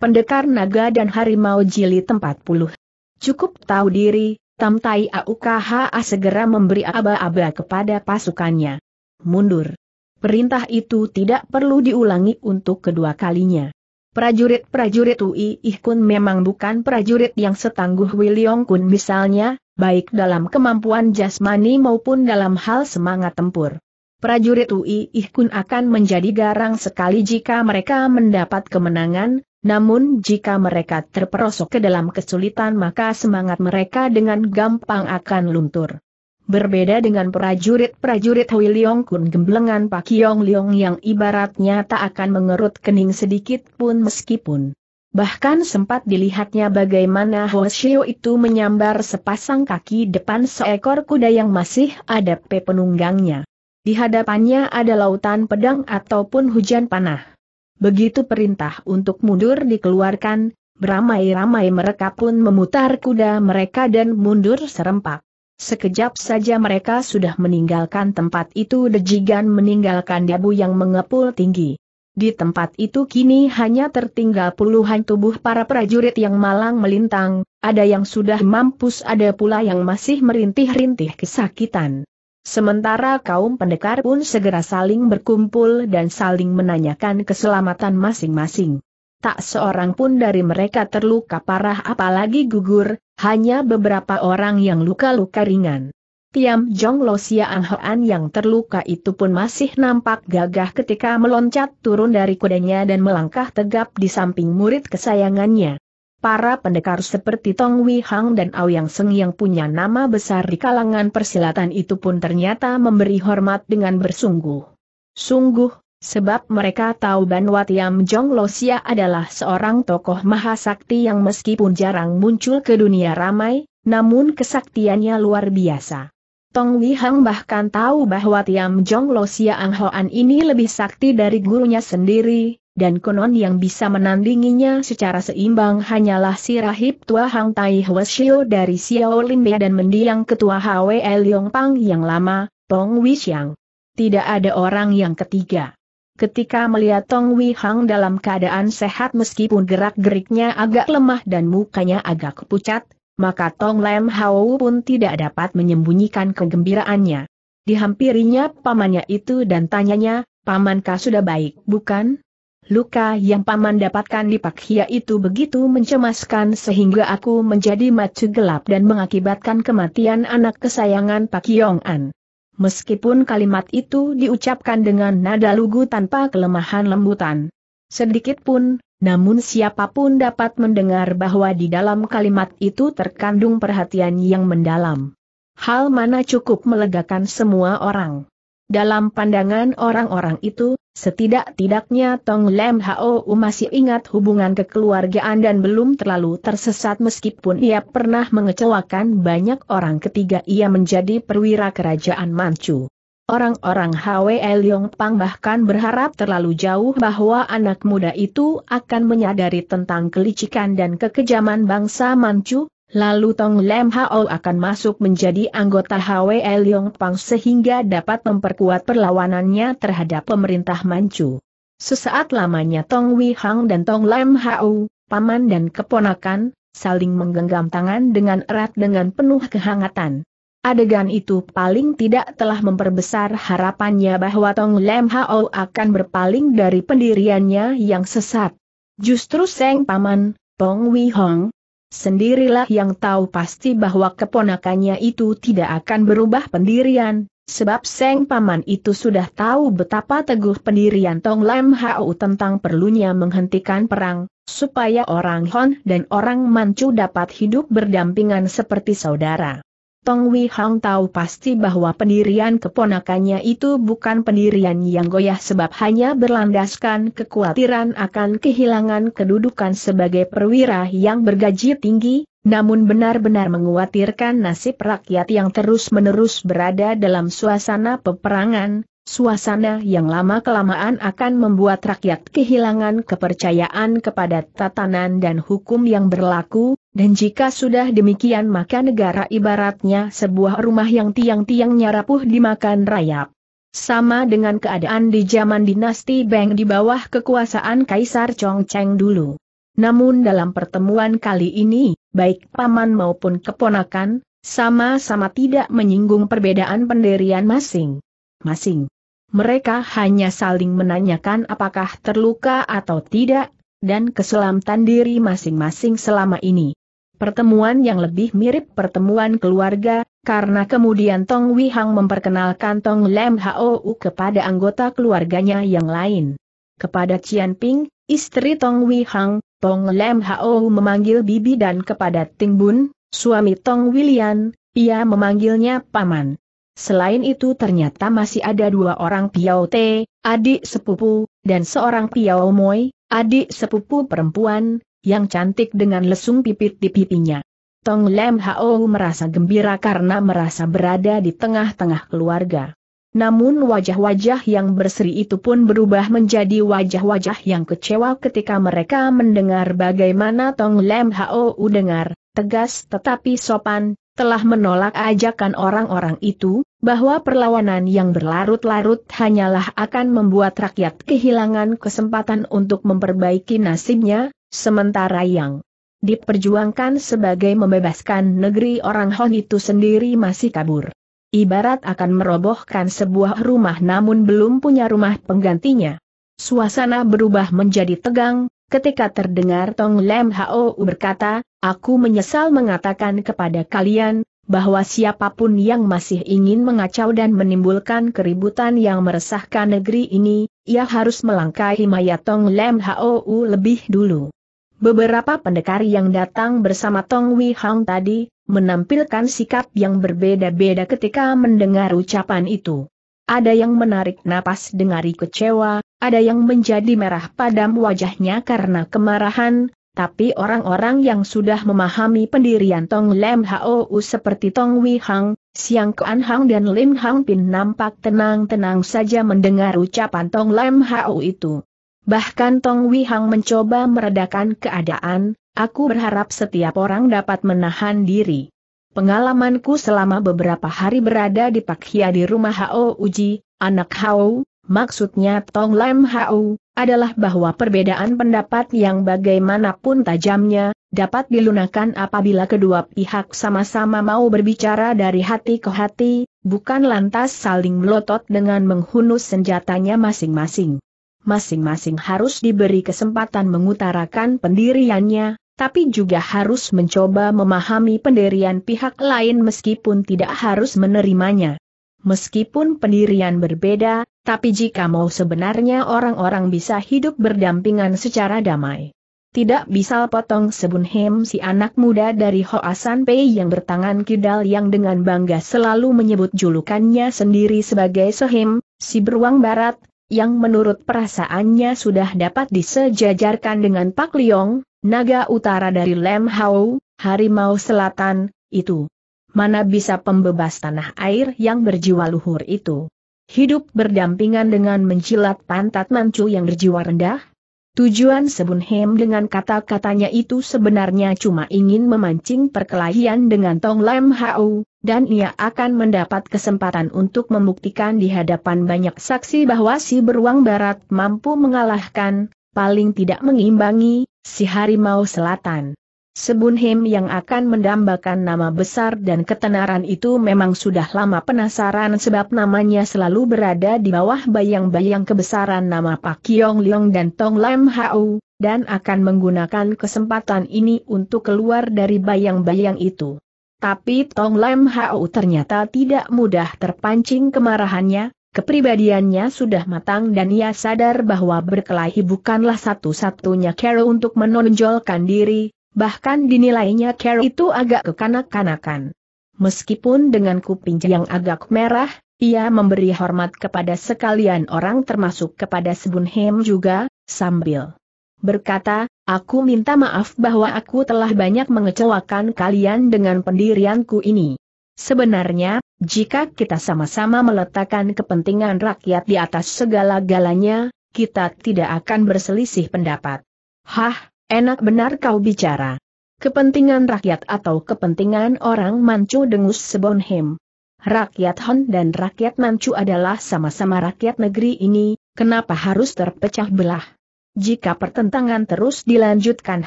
Pendekar Naga dan Harimau Jili 40. Cukup tahu diri, Tam Tai AUKHA segera memberi aba-aba kepada pasukannya. Mundur. Perintah itu tidak perlu diulangi untuk kedua kalinya. Prajurit-prajurit Ui Ihkun memang bukan prajurit yang setangguh Wiliong Kun misalnya, baik dalam kemampuan jasmani maupun dalam hal semangat tempur. Prajurit Ui Ihkun akan menjadi garang sekali jika mereka mendapat kemenangan, namun jika mereka terperosok ke dalam kesulitan maka semangat mereka dengan gampang akan luntur. Berbeda dengan prajurit-prajurit Hui Leong Kun gemblengan Pak Yong Leong yang ibaratnya tak akan mengerut kening sedikit pun meskipun. Bahkan sempat dilihatnya bagaimana Xiu itu menyambar sepasang kaki depan seekor kuda yang masih ada pe penunggangnya. Di hadapannya ada lautan pedang ataupun hujan panah. Begitu perintah untuk mundur dikeluarkan, beramai-ramai mereka pun memutar kuda mereka dan mundur serempak. Sekejap saja mereka sudah meninggalkan tempat itu dejigan meninggalkan debu yang mengepul tinggi. Di tempat itu kini hanya tertinggal puluhan tubuh para prajurit yang malang melintang, ada yang sudah mampus ada pula yang masih merintih-rintih kesakitan. Sementara kaum pendekar pun segera saling berkumpul dan saling menanyakan keselamatan masing-masing. Tak seorang pun dari mereka terluka parah apalagi gugur, hanya beberapa orang yang luka-luka ringan. Tiam Jong Lo Sia Hoan yang terluka itu pun masih nampak gagah ketika meloncat turun dari kudanya dan melangkah tegap di samping murid kesayangannya para pendekar seperti Tong Wei Hang dan Yang Seng yang punya nama besar di kalangan persilatan itu pun ternyata memberi hormat dengan bersungguh. Sungguh, sebab mereka tahu Ban Yam Jong Losia adalah seorang tokoh mahasakti yang meskipun jarang muncul ke dunia ramai, namun kesaktiannya luar biasa. Tong Wei Hang bahkan tahu bahwa Tiam Jong Lo Sia Ang Hoan ini lebih sakti dari gurunya sendiri, dan konon yang bisa menandinginya secara seimbang hanyalah si rahib tua Hang Tai Hwasyo dari Xiaolinbei dan mendiang ketua HWE Pang yang lama, Tong Wixiang. Tidak ada orang yang ketiga. Ketika melihat Tong Wihang dalam keadaan sehat meskipun gerak-geriknya agak lemah dan mukanya agak pucat, maka Tong Lam Hao pun tidak dapat menyembunyikan kegembiraannya. Dihampirinya pamannya itu dan tanyanya, Pamankah sudah baik, bukan? luka yang paman dapatkan di Pakhia itu begitu mencemaskan sehingga aku menjadi macu gelap dan mengakibatkan kematian anak kesayangan Pak Yong-an. Meskipun kalimat itu diucapkan dengan nada lugu tanpa kelemahan lembutan. Sedikit pun, namun siapapun dapat mendengar bahwa di dalam kalimat itu terkandung perhatian yang mendalam. Hal mana cukup melegakan semua orang. Dalam pandangan orang-orang itu, Setidak-tidaknya Tong Lem Hao masih ingat hubungan kekeluargaan dan belum terlalu tersesat meskipun ia pernah mengecewakan banyak orang ketiga ia menjadi perwira kerajaan Manchu. Orang-orang Hwe Leong Pang bahkan berharap terlalu jauh bahwa anak muda itu akan menyadari tentang kelicikan dan kekejaman bangsa Manchu, Lalu Tong Lem Hao akan masuk menjadi anggota Leong Pang sehingga dapat memperkuat perlawanannya terhadap pemerintah Manchu. Sesaat lamanya Tong Wei Hang dan Tong Lem Hao, paman dan keponakan, saling menggenggam tangan dengan erat dengan penuh kehangatan. Adegan itu paling tidak telah memperbesar harapannya bahwa Tong Lem Hao akan berpaling dari pendiriannya yang sesat. Justru Seng Paman, Tong Wei Hong, Sendirilah yang tahu pasti bahwa keponakannya itu tidak akan berubah pendirian, sebab Seng Paman itu sudah tahu betapa teguh pendirian Tong Lam Hau tentang perlunya menghentikan perang, supaya orang Hon dan orang Manchu dapat hidup berdampingan seperti saudara. Tong Wei Hang tahu pasti bahwa pendirian keponakannya itu bukan pendirian yang goyah sebab hanya berlandaskan kekhawatiran akan kehilangan kedudukan sebagai perwira yang bergaji tinggi, namun benar-benar mengkhawatirkan nasib rakyat yang terus-menerus berada dalam suasana peperangan, suasana yang lama-kelamaan akan membuat rakyat kehilangan kepercayaan kepada tatanan dan hukum yang berlaku, dan jika sudah demikian maka negara ibaratnya sebuah rumah yang tiang-tiangnya rapuh dimakan rayap. Sama dengan keadaan di zaman dinasti Beng di bawah kekuasaan Kaisar Chongcheng dulu. Namun dalam pertemuan kali ini, baik paman maupun keponakan, sama-sama tidak menyinggung perbedaan penderian masing-masing. Mereka hanya saling menanyakan apakah terluka atau tidak, dan keselamatan diri masing-masing selama ini. Pertemuan yang lebih mirip pertemuan keluarga, karena kemudian Tong Wihang memperkenalkan Tong Lem Hou kepada anggota keluarganya yang lain. Kepada Cian Ping, istri Tong Wihang, Tong Lem Hou memanggil bibi dan kepada Ting Bun, suami Tong William, ia memanggilnya paman. Selain itu ternyata masih ada dua orang Piao Te, adik sepupu, dan seorang Piao Moi, adik sepupu perempuan, yang cantik dengan lesung pipit di pipinya. Tong Lem Hao merasa gembira karena merasa berada di tengah-tengah keluarga. Namun wajah-wajah yang berseri itu pun berubah menjadi wajah-wajah yang kecewa ketika mereka mendengar bagaimana Tong Lem Hao dengar, tegas tetapi sopan, telah menolak ajakan orang-orang itu, bahwa perlawanan yang berlarut-larut hanyalah akan membuat rakyat kehilangan kesempatan untuk memperbaiki nasibnya, Sementara yang diperjuangkan sebagai membebaskan negeri orang Hon itu sendiri masih kabur. Ibarat akan merobohkan sebuah rumah namun belum punya rumah penggantinya. Suasana berubah menjadi tegang, ketika terdengar Tong Lem Hao berkata, Aku menyesal mengatakan kepada kalian, bahwa siapapun yang masih ingin mengacau dan menimbulkan keributan yang meresahkan negeri ini, ia harus melangkahi mayat Tong Lem Hao lebih dulu. Beberapa pendekar yang datang bersama Tong Wei Hang tadi, menampilkan sikap yang berbeda-beda ketika mendengar ucapan itu. Ada yang menarik napas dengari kecewa, ada yang menjadi merah padam wajahnya karena kemarahan, tapi orang-orang yang sudah memahami pendirian Tong Lem Hou seperti Tong Wei Hang, Siang Kuan Hang dan Lim Hang Pin nampak tenang-tenang saja mendengar ucapan Tong Lem Hou itu. Bahkan Tong Wihang mencoba meredakan keadaan, aku berharap setiap orang dapat menahan diri. Pengalamanku selama beberapa hari berada di Pak Hia di rumah Hao Uji, anak Hao, maksudnya Tong Lam Hao, adalah bahwa perbedaan pendapat yang bagaimanapun tajamnya, dapat dilunakan apabila kedua pihak sama-sama mau berbicara dari hati ke hati, bukan lantas saling melotot dengan menghunus senjatanya masing-masing masing-masing harus diberi kesempatan mengutarakan pendiriannya, tapi juga harus mencoba memahami pendirian pihak lain meskipun tidak harus menerimanya. Meskipun pendirian berbeda, tapi jika mau sebenarnya orang-orang bisa hidup berdampingan secara damai. Tidak bisa potong Sebunhem si anak muda dari Hoasan Pei yang bertangan kidal yang dengan bangga selalu menyebut julukannya sendiri sebagai Sohem, si beruang barat, yang menurut perasaannya sudah dapat disejajarkan dengan Pak Liong, naga utara dari Lem Hau, harimau selatan, itu. Mana bisa pembebas tanah air yang berjiwa luhur itu? Hidup berdampingan dengan menjilat pantat mancu yang berjiwa rendah, Tujuan Sebunhem dengan kata-katanya itu sebenarnya cuma ingin memancing perkelahian dengan Tong Lam Hau, dan ia akan mendapat kesempatan untuk membuktikan di hadapan banyak saksi bahwa si beruang barat mampu mengalahkan, paling tidak mengimbangi, si harimau selatan. Sebunhim yang akan mendambakan nama besar dan ketenaran itu memang sudah lama penasaran sebab namanya selalu berada di bawah bayang-bayang kebesaran nama Pak Kiong Leong dan Tong Lam Hau, dan akan menggunakan kesempatan ini untuk keluar dari bayang-bayang itu. Tapi Tong Lam Hau ternyata tidak mudah terpancing kemarahannya, Kepribadiannya sudah matang dan ia sadar bahwa berkelahi bukanlah satu-satunya cara untuk menonjolkan diri, Bahkan dinilainya Carol itu agak kekanak-kanakan. Meskipun dengan kuping yang agak merah, ia memberi hormat kepada sekalian orang termasuk kepada Sebunhem juga, sambil berkata, aku minta maaf bahwa aku telah banyak mengecewakan kalian dengan pendirianku ini. Sebenarnya, jika kita sama-sama meletakkan kepentingan rakyat di atas segala-galanya, kita tidak akan berselisih pendapat. Hah, Enak benar kau bicara. Kepentingan rakyat atau kepentingan orang Manchu dengus Sebonhem. Rakyat hon dan rakyat Manchu adalah sama-sama rakyat negeri ini, kenapa harus terpecah belah? Jika pertentangan terus dilanjutkan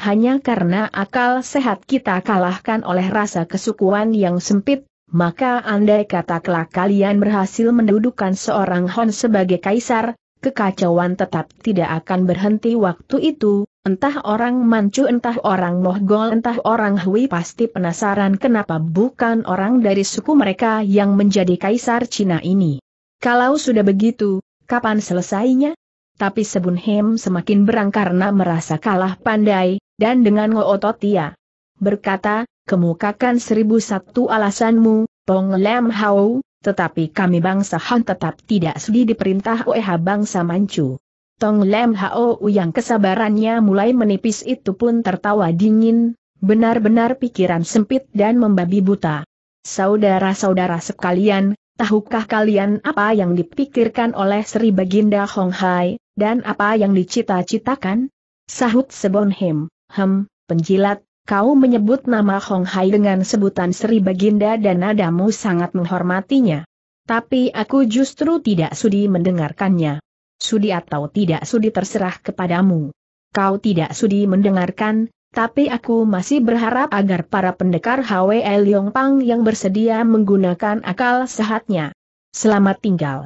hanya karena akal sehat kita kalahkan oleh rasa kesukuan yang sempit, maka andai kata kelak kalian berhasil mendudukan seorang Hon sebagai kaisar, kekacauan tetap tidak akan berhenti waktu itu, Entah orang Manchu entah orang Mohgol entah orang Hui pasti penasaran kenapa bukan orang dari suku mereka yang menjadi kaisar Cina ini. Kalau sudah begitu, kapan selesainya? Tapi Sebun Hem semakin berang karena merasa kalah pandai, dan dengan ia Berkata, kemukakan seribu satu alasanmu, Pong Lam Hau, tetapi kami bangsa Han tetap tidak sudi diperintah oleh bangsa Manchu. Tong Lem Hao yang kesabarannya mulai menipis itu pun tertawa dingin, benar-benar pikiran sempit dan membabi buta. Saudara-saudara sekalian, tahukah kalian apa yang dipikirkan oleh Sri Baginda Hong Hai, dan apa yang dicita-citakan? Sahut Sebon Hem, Hem, penjilat, kau menyebut nama Hong Hai dengan sebutan Sri Baginda dan nadamu sangat menghormatinya. Tapi aku justru tidak sudi mendengarkannya. Sudi atau tidak sudi terserah kepadamu. Kau tidak sudi mendengarkan, tapi aku masih berharap agar para pendekar HWL Pang yang bersedia menggunakan akal sehatnya. Selamat tinggal.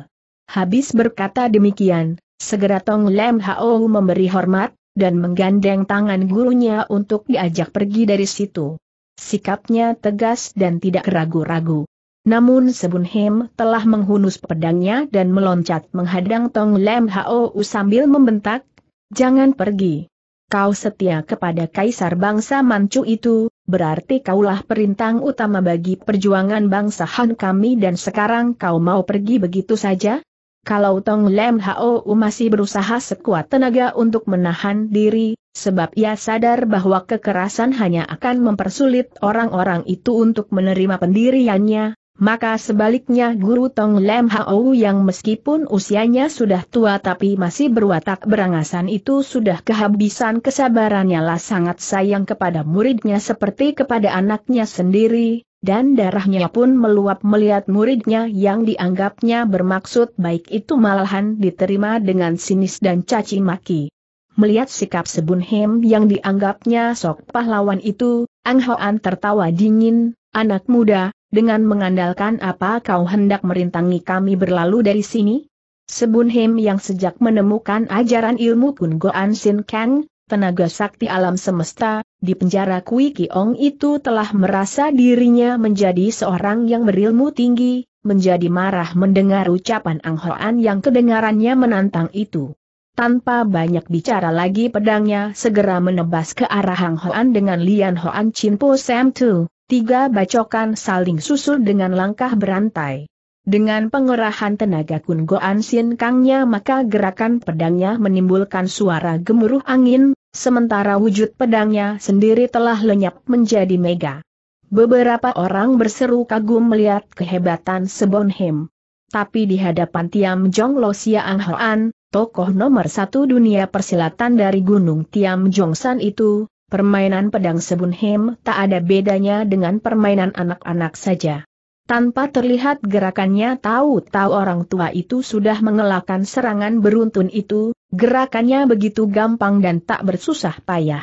Habis berkata demikian, segera Tong Lem Hao memberi hormat, dan menggandeng tangan gurunya untuk diajak pergi dari situ. Sikapnya tegas dan tidak ragu-ragu. Namun Sebunhem telah menghunus pedangnya dan meloncat menghadang Tong Lem Hao sambil membentak, Jangan pergi. Kau setia kepada kaisar bangsa Manchu itu, berarti kaulah perintang utama bagi perjuangan bangsa Han kami dan sekarang kau mau pergi begitu saja? Kalau Tong Lem Hao masih berusaha sekuat tenaga untuk menahan diri, sebab ia sadar bahwa kekerasan hanya akan mempersulit orang-orang itu untuk menerima pendiriannya, maka sebaliknya Guru Tong Lem Hao yang meskipun usianya sudah tua tapi masih berwatak berangasan itu sudah kehabisan kesabarannya lah sangat sayang kepada muridnya seperti kepada anaknya sendiri, dan darahnya pun meluap melihat muridnya yang dianggapnya bermaksud baik itu malahan diterima dengan sinis dan caci maki. Melihat sikap Sebun Hem yang dianggapnya sok pahlawan itu, Ang Hoan tertawa dingin, anak muda, dengan mengandalkan apa kau hendak merintangi kami berlalu dari sini? Sebun Hem yang sejak menemukan ajaran ilmu Kun Goan Sin Kang, tenaga sakti alam semesta, di penjara Kui Kiong itu telah merasa dirinya menjadi seorang yang berilmu tinggi, menjadi marah mendengar ucapan Ang Hoan yang kedengarannya menantang itu. Tanpa banyak bicara lagi pedangnya segera menebas ke arah Ang Hoan dengan Lian Hoan Chin Po Sam Tu. Tiga bacokan saling susul dengan langkah berantai. Dengan pengerahan tenaga Kun Goan Sin Kangnya maka gerakan pedangnya menimbulkan suara gemuruh angin, sementara wujud pedangnya sendiri telah lenyap menjadi mega. Beberapa orang berseru kagum melihat kehebatan Sebonhem. Tapi di hadapan Tiam Jong Lo Ang Hoan, tokoh nomor satu dunia persilatan dari Gunung Tiam Jong San itu, permainan pedang Sebun Sebunhem tak ada bedanya dengan permainan anak-anak saja. Tanpa terlihat gerakannya tahu-tahu orang tua itu sudah mengelakkan serangan beruntun itu, gerakannya begitu gampang dan tak bersusah payah.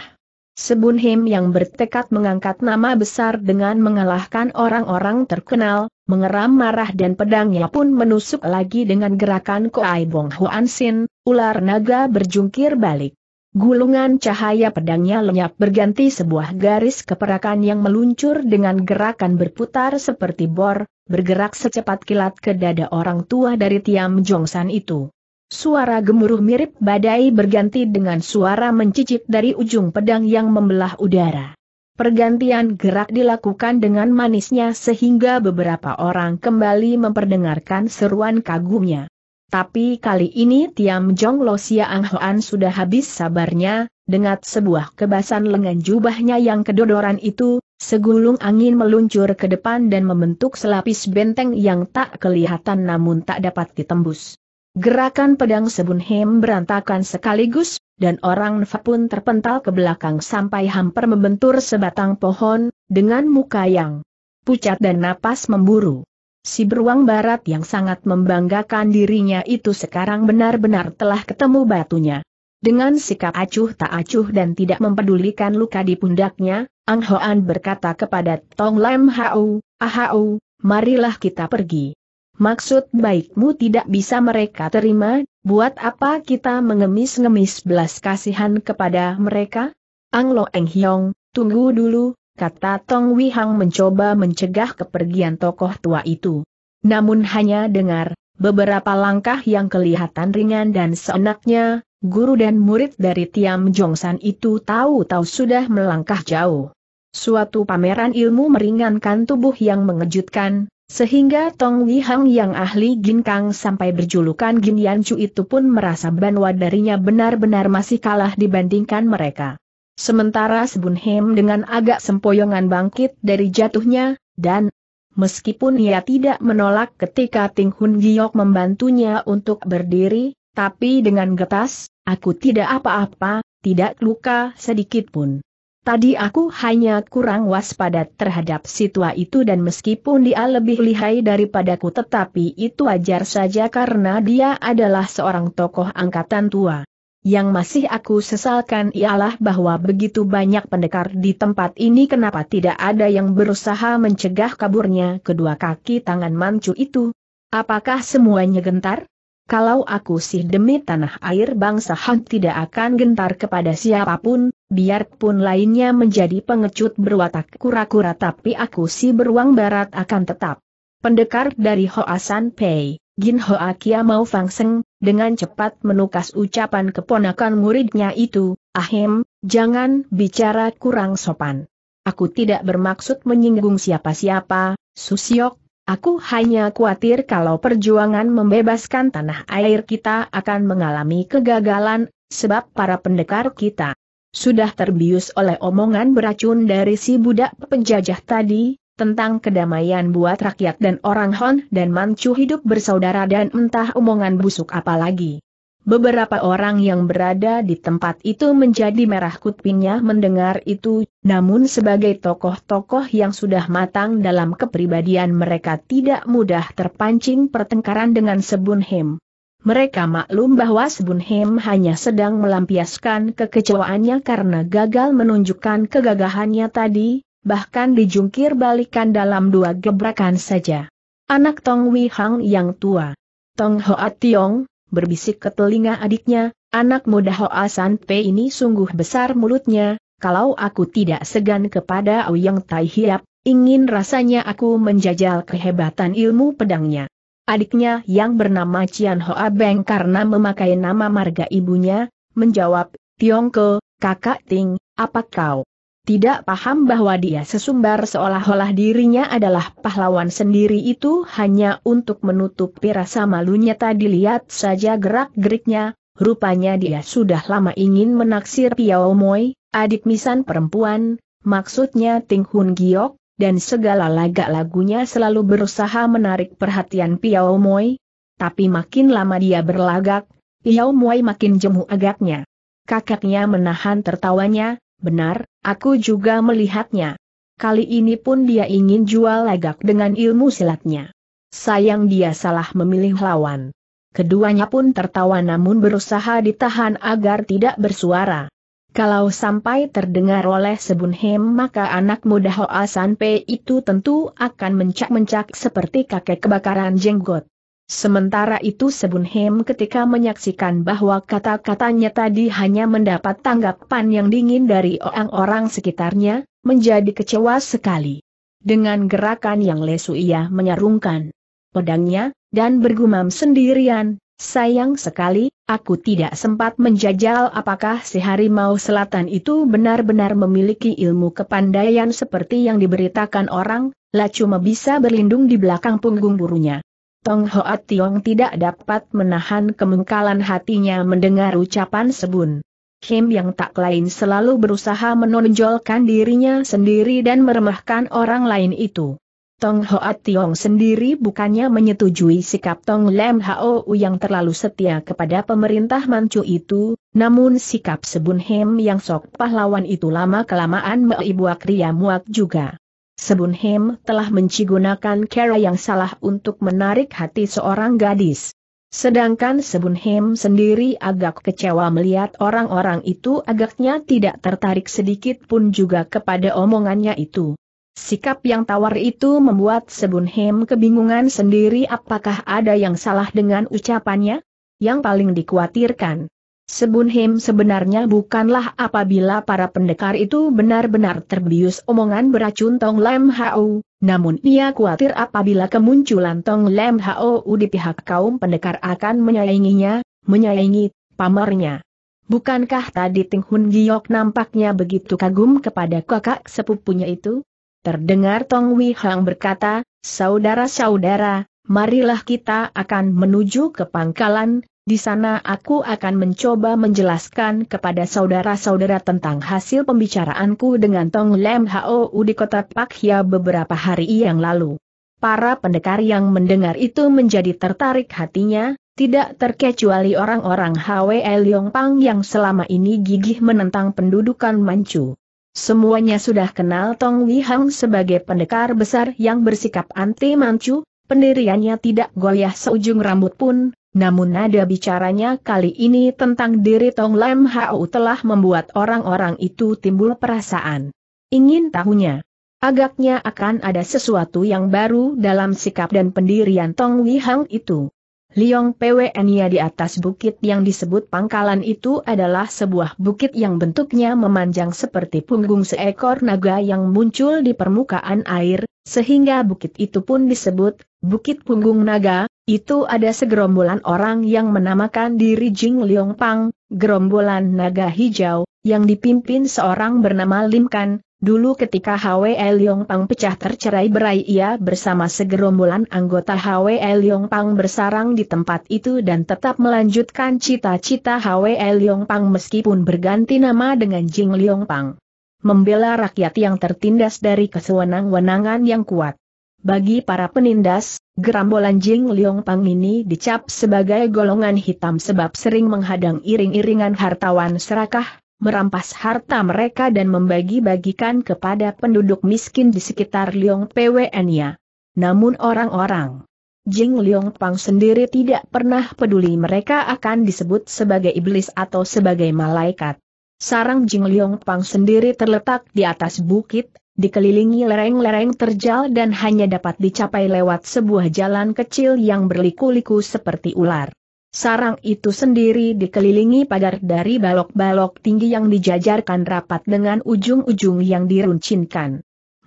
Sebun Sebunhem yang bertekad mengangkat nama besar dengan mengalahkan orang-orang terkenal, mengeram marah dan pedangnya pun menusuk lagi dengan gerakan Koai Bong Huan Sin, ular naga berjungkir balik. Gulungan cahaya pedangnya lenyap berganti sebuah garis keperakan yang meluncur dengan gerakan berputar seperti bor, bergerak secepat kilat ke dada orang tua dari Tiam Jongsan itu. Suara gemuruh mirip badai berganti dengan suara mencicit dari ujung pedang yang membelah udara. Pergantian gerak dilakukan dengan manisnya sehingga beberapa orang kembali memperdengarkan seruan kagumnya. Tapi kali ini Tiam Jong Lo Sia Hoan sudah habis sabarnya, dengan sebuah kebasan lengan jubahnya yang kedodoran itu, segulung angin meluncur ke depan dan membentuk selapis benteng yang tak kelihatan namun tak dapat ditembus. Gerakan pedang Sebun Hem berantakan sekaligus, dan orang Nfa pun terpental ke belakang sampai hampir membentur sebatang pohon, dengan muka yang pucat dan napas memburu. Si beruang barat yang sangat membanggakan dirinya itu sekarang benar-benar telah ketemu batunya. Dengan sikap acuh tak acuh dan tidak mempedulikan luka di pundaknya, Ang Hoan berkata kepada Tong Lam Hau, Ahau, marilah kita pergi. Maksud baikmu tidak bisa mereka terima, buat apa kita mengemis-ngemis belas kasihan kepada mereka? Ang Lo Eng Hiong, tunggu dulu, kata Tong Wihang mencoba mencegah kepergian tokoh tua itu. Namun hanya dengar, beberapa langkah yang kelihatan ringan dan seenaknya, guru dan murid dari Tiam Jongsan itu tahu-tahu sudah melangkah jauh. Suatu pameran ilmu meringankan tubuh yang mengejutkan, sehingga Tong Wihang yang ahli ginkang sampai berjulukan Gin Yan Chu itu pun merasa banwa darinya benar-benar masih kalah dibandingkan mereka. Sementara Sebunhem dengan agak sempoyongan bangkit dari jatuhnya, dan meskipun ia tidak menolak ketika Ting Hun Giok membantunya untuk berdiri, tapi dengan getas, aku tidak apa-apa, tidak luka sedikit pun. Tadi aku hanya kurang waspada terhadap situa itu dan meskipun dia lebih lihai daripadaku tetapi itu wajar saja karena dia adalah seorang tokoh angkatan tua. Yang masih aku sesalkan ialah bahwa begitu banyak pendekar di tempat ini kenapa tidak ada yang berusaha mencegah kaburnya kedua kaki tangan mancu itu? Apakah semuanya gentar? Kalau aku sih demi tanah air bangsa Han tidak akan gentar kepada siapapun, biarpun lainnya menjadi pengecut berwatak kura-kura tapi aku sih beruang barat akan tetap. Pendekar dari Hoasan Pei Gin Hoa Kia Mau Fang dengan cepat menukas ucapan keponakan muridnya itu, Ahem, jangan bicara kurang sopan. Aku tidak bermaksud menyinggung siapa-siapa, Susiok, aku hanya khawatir kalau perjuangan membebaskan tanah air kita akan mengalami kegagalan, sebab para pendekar kita sudah terbius oleh omongan beracun dari si budak penjajah tadi, tentang kedamaian buat rakyat dan orang Hon dan Manchu hidup bersaudara dan entah omongan busuk apalagi. Beberapa orang yang berada di tempat itu menjadi merah kupingnya mendengar itu, namun sebagai tokoh-tokoh yang sudah matang dalam kepribadian mereka tidak mudah terpancing pertengkaran dengan Sebunhem. Mereka maklum bahwa Sebunhem hanya sedang melampiaskan kekecewaannya karena gagal menunjukkan kegagahannya tadi, bahkan dijungkir balikan dalam dua gebrakan saja. Anak Tong Wei Hang yang tua. Tong Hoa Tiong, berbisik ke telinga adiknya, anak muda Hoa San Pei ini sungguh besar mulutnya, kalau aku tidak segan kepada Auyang Tai Hiap, ingin rasanya aku menjajal kehebatan ilmu pedangnya. Adiknya yang bernama Cian Hoa Beng karena memakai nama marga ibunya, menjawab, Tiongko, kakak Ting, apa kau? tidak paham bahwa dia sesumbar seolah-olah dirinya adalah pahlawan sendiri itu hanya untuk menutupi rasa malunya tadi lihat saja gerak-geriknya, rupanya dia sudah lama ingin menaksir Piao Moi, adik misan perempuan, maksudnya Ting Hun Giok, dan segala lagak lagunya selalu berusaha menarik perhatian Piao Moi. Tapi makin lama dia berlagak, Piao Moi makin jemu agaknya. Kakaknya menahan tertawanya, Benar, aku juga melihatnya. Kali ini pun dia ingin jual lagak dengan ilmu silatnya. Sayang dia salah memilih lawan. Keduanya pun tertawa namun berusaha ditahan agar tidak bersuara. Kalau sampai terdengar oleh Sebunhem maka anak muda Hoa Sanpe itu tentu akan mencak-mencak seperti kakek kebakaran jenggot. Sementara itu Sebunhem ketika menyaksikan bahwa kata-katanya tadi hanya mendapat tanggapan yang dingin dari orang-orang sekitarnya, menjadi kecewa sekali. Dengan gerakan yang lesu ia menyarungkan pedangnya, dan bergumam sendirian, sayang sekali, aku tidak sempat menjajal apakah si harimau selatan itu benar-benar memiliki ilmu kepandaian seperti yang diberitakan orang, cuma bisa berlindung di belakang punggung burunya. Tong Hoa Tiong tidak dapat menahan kemengkalan hatinya mendengar ucapan Sebun. Kim yang tak lain selalu berusaha menonjolkan dirinya sendiri dan meremehkan orang lain itu. Tong Hoa Tiong sendiri bukannya menyetujui sikap Tong Lem Hao yang terlalu setia kepada pemerintah Manchu itu, namun sikap Sebun Hem yang sok pahlawan itu lama-kelamaan meibuak ria muak juga. Sebunhem telah mencigunakan cara yang salah untuk menarik hati seorang gadis. Sedangkan Sebunhem sendiri agak kecewa melihat orang-orang itu agaknya tidak tertarik sedikit pun juga kepada omongannya itu. Sikap yang tawar itu membuat Sebunhem kebingungan sendiri apakah ada yang salah dengan ucapannya? Yang paling dikhawatirkan Sebunhim sebenarnya bukanlah apabila para pendekar itu benar-benar terbius omongan beracun Tong Lem Hau, namun ia khawatir apabila kemunculan Tong Lem Hau di pihak kaum pendekar akan menyainginya, menyaingi pamarnya. Bukankah tadi Ting Hun Giok nampaknya begitu kagum kepada kakak sepupunya itu? Terdengar Tong Wei Hang berkata, saudara-saudara, marilah kita akan menuju ke pangkalan, di sana aku akan mencoba menjelaskan kepada saudara-saudara tentang hasil pembicaraanku dengan Tong Lem Hou di kota Pakhia beberapa hari yang lalu. Para pendekar yang mendengar itu menjadi tertarik hatinya, tidak terkecuali orang-orang Hwe Pang yang selama ini gigih menentang pendudukan Manchu. Semuanya sudah kenal Tong Wihang sebagai pendekar besar yang bersikap anti-Manchu, pendiriannya tidak goyah seujung rambut pun, namun nada bicaranya kali ini tentang diri Tong Lam Hau telah membuat orang-orang itu timbul perasaan. Ingin tahunya. Agaknya akan ada sesuatu yang baru dalam sikap dan pendirian Tong Wi Hang itu. Liong PWN-nya di atas bukit yang disebut pangkalan itu adalah sebuah bukit yang bentuknya memanjang seperti punggung seekor naga yang muncul di permukaan air, sehingga bukit itu pun disebut Bukit Punggung Naga, itu ada segerombolan orang yang menamakan diri Jing Liong Pang, gerombolan naga hijau, yang dipimpin seorang bernama Lim Kan. Dulu ketika HWE Liong Pang pecah tercerai berai ia bersama segerombolan anggota HWE Liong Pang bersarang di tempat itu dan tetap melanjutkan cita-cita HWE Liong Pang meskipun berganti nama dengan Jing Liong Pang. Membela rakyat yang tertindas dari kesewenang-wenangan yang kuat. Bagi para penindas, gerambolan Jing Liong Pang ini dicap sebagai golongan hitam sebab sering menghadang iring-iringan hartawan serakah, merampas harta mereka dan membagi-bagikan kepada penduduk miskin di sekitar Liong pwn ya. Namun orang-orang Jing Liong Pang sendiri tidak pernah peduli mereka akan disebut sebagai iblis atau sebagai malaikat. Sarang Jing Liong Pang sendiri terletak di atas bukit, dikelilingi lereng-lereng terjal dan hanya dapat dicapai lewat sebuah jalan kecil yang berliku-liku seperti ular. Sarang itu sendiri dikelilingi pagar dari balok-balok tinggi yang dijajarkan rapat dengan ujung-ujung yang diruncinkan.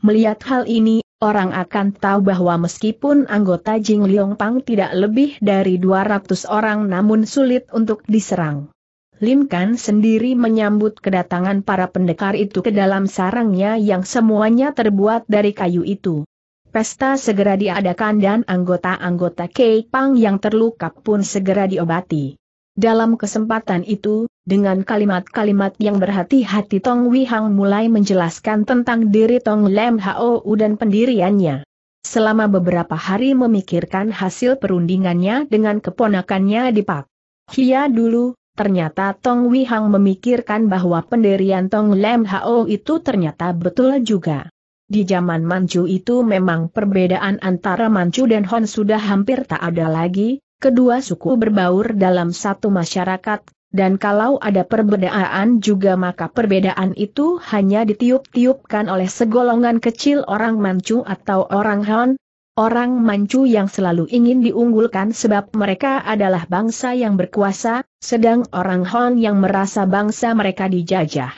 Melihat hal ini, orang akan tahu bahwa meskipun anggota Jing Liong Pang tidak lebih dari 200 orang namun sulit untuk diserang. Lim Kan sendiri menyambut kedatangan para pendekar itu ke dalam sarangnya yang semuanya terbuat dari kayu itu. Pesta segera diadakan dan anggota-anggota Kei Pang yang terluka pun segera diobati. Dalam kesempatan itu, dengan kalimat-kalimat yang berhati-hati Tong Wihang mulai menjelaskan tentang diri Tong Lem U dan pendiriannya. Selama beberapa hari memikirkan hasil perundingannya dengan keponakannya di Pak Hia dulu, Ternyata Tong Wihang memikirkan bahwa pendirian Tong Lem Hao itu ternyata betul juga. Di zaman Manchu itu memang perbedaan antara Manchu dan Hon sudah hampir tak ada lagi, kedua suku berbaur dalam satu masyarakat, dan kalau ada perbedaan juga maka perbedaan itu hanya ditiup-tiupkan oleh segolongan kecil orang Manchu atau orang Hon, orang Manchu yang selalu ingin diunggulkan sebab mereka adalah bangsa yang berkuasa, sedang orang Hon yang merasa bangsa mereka dijajah.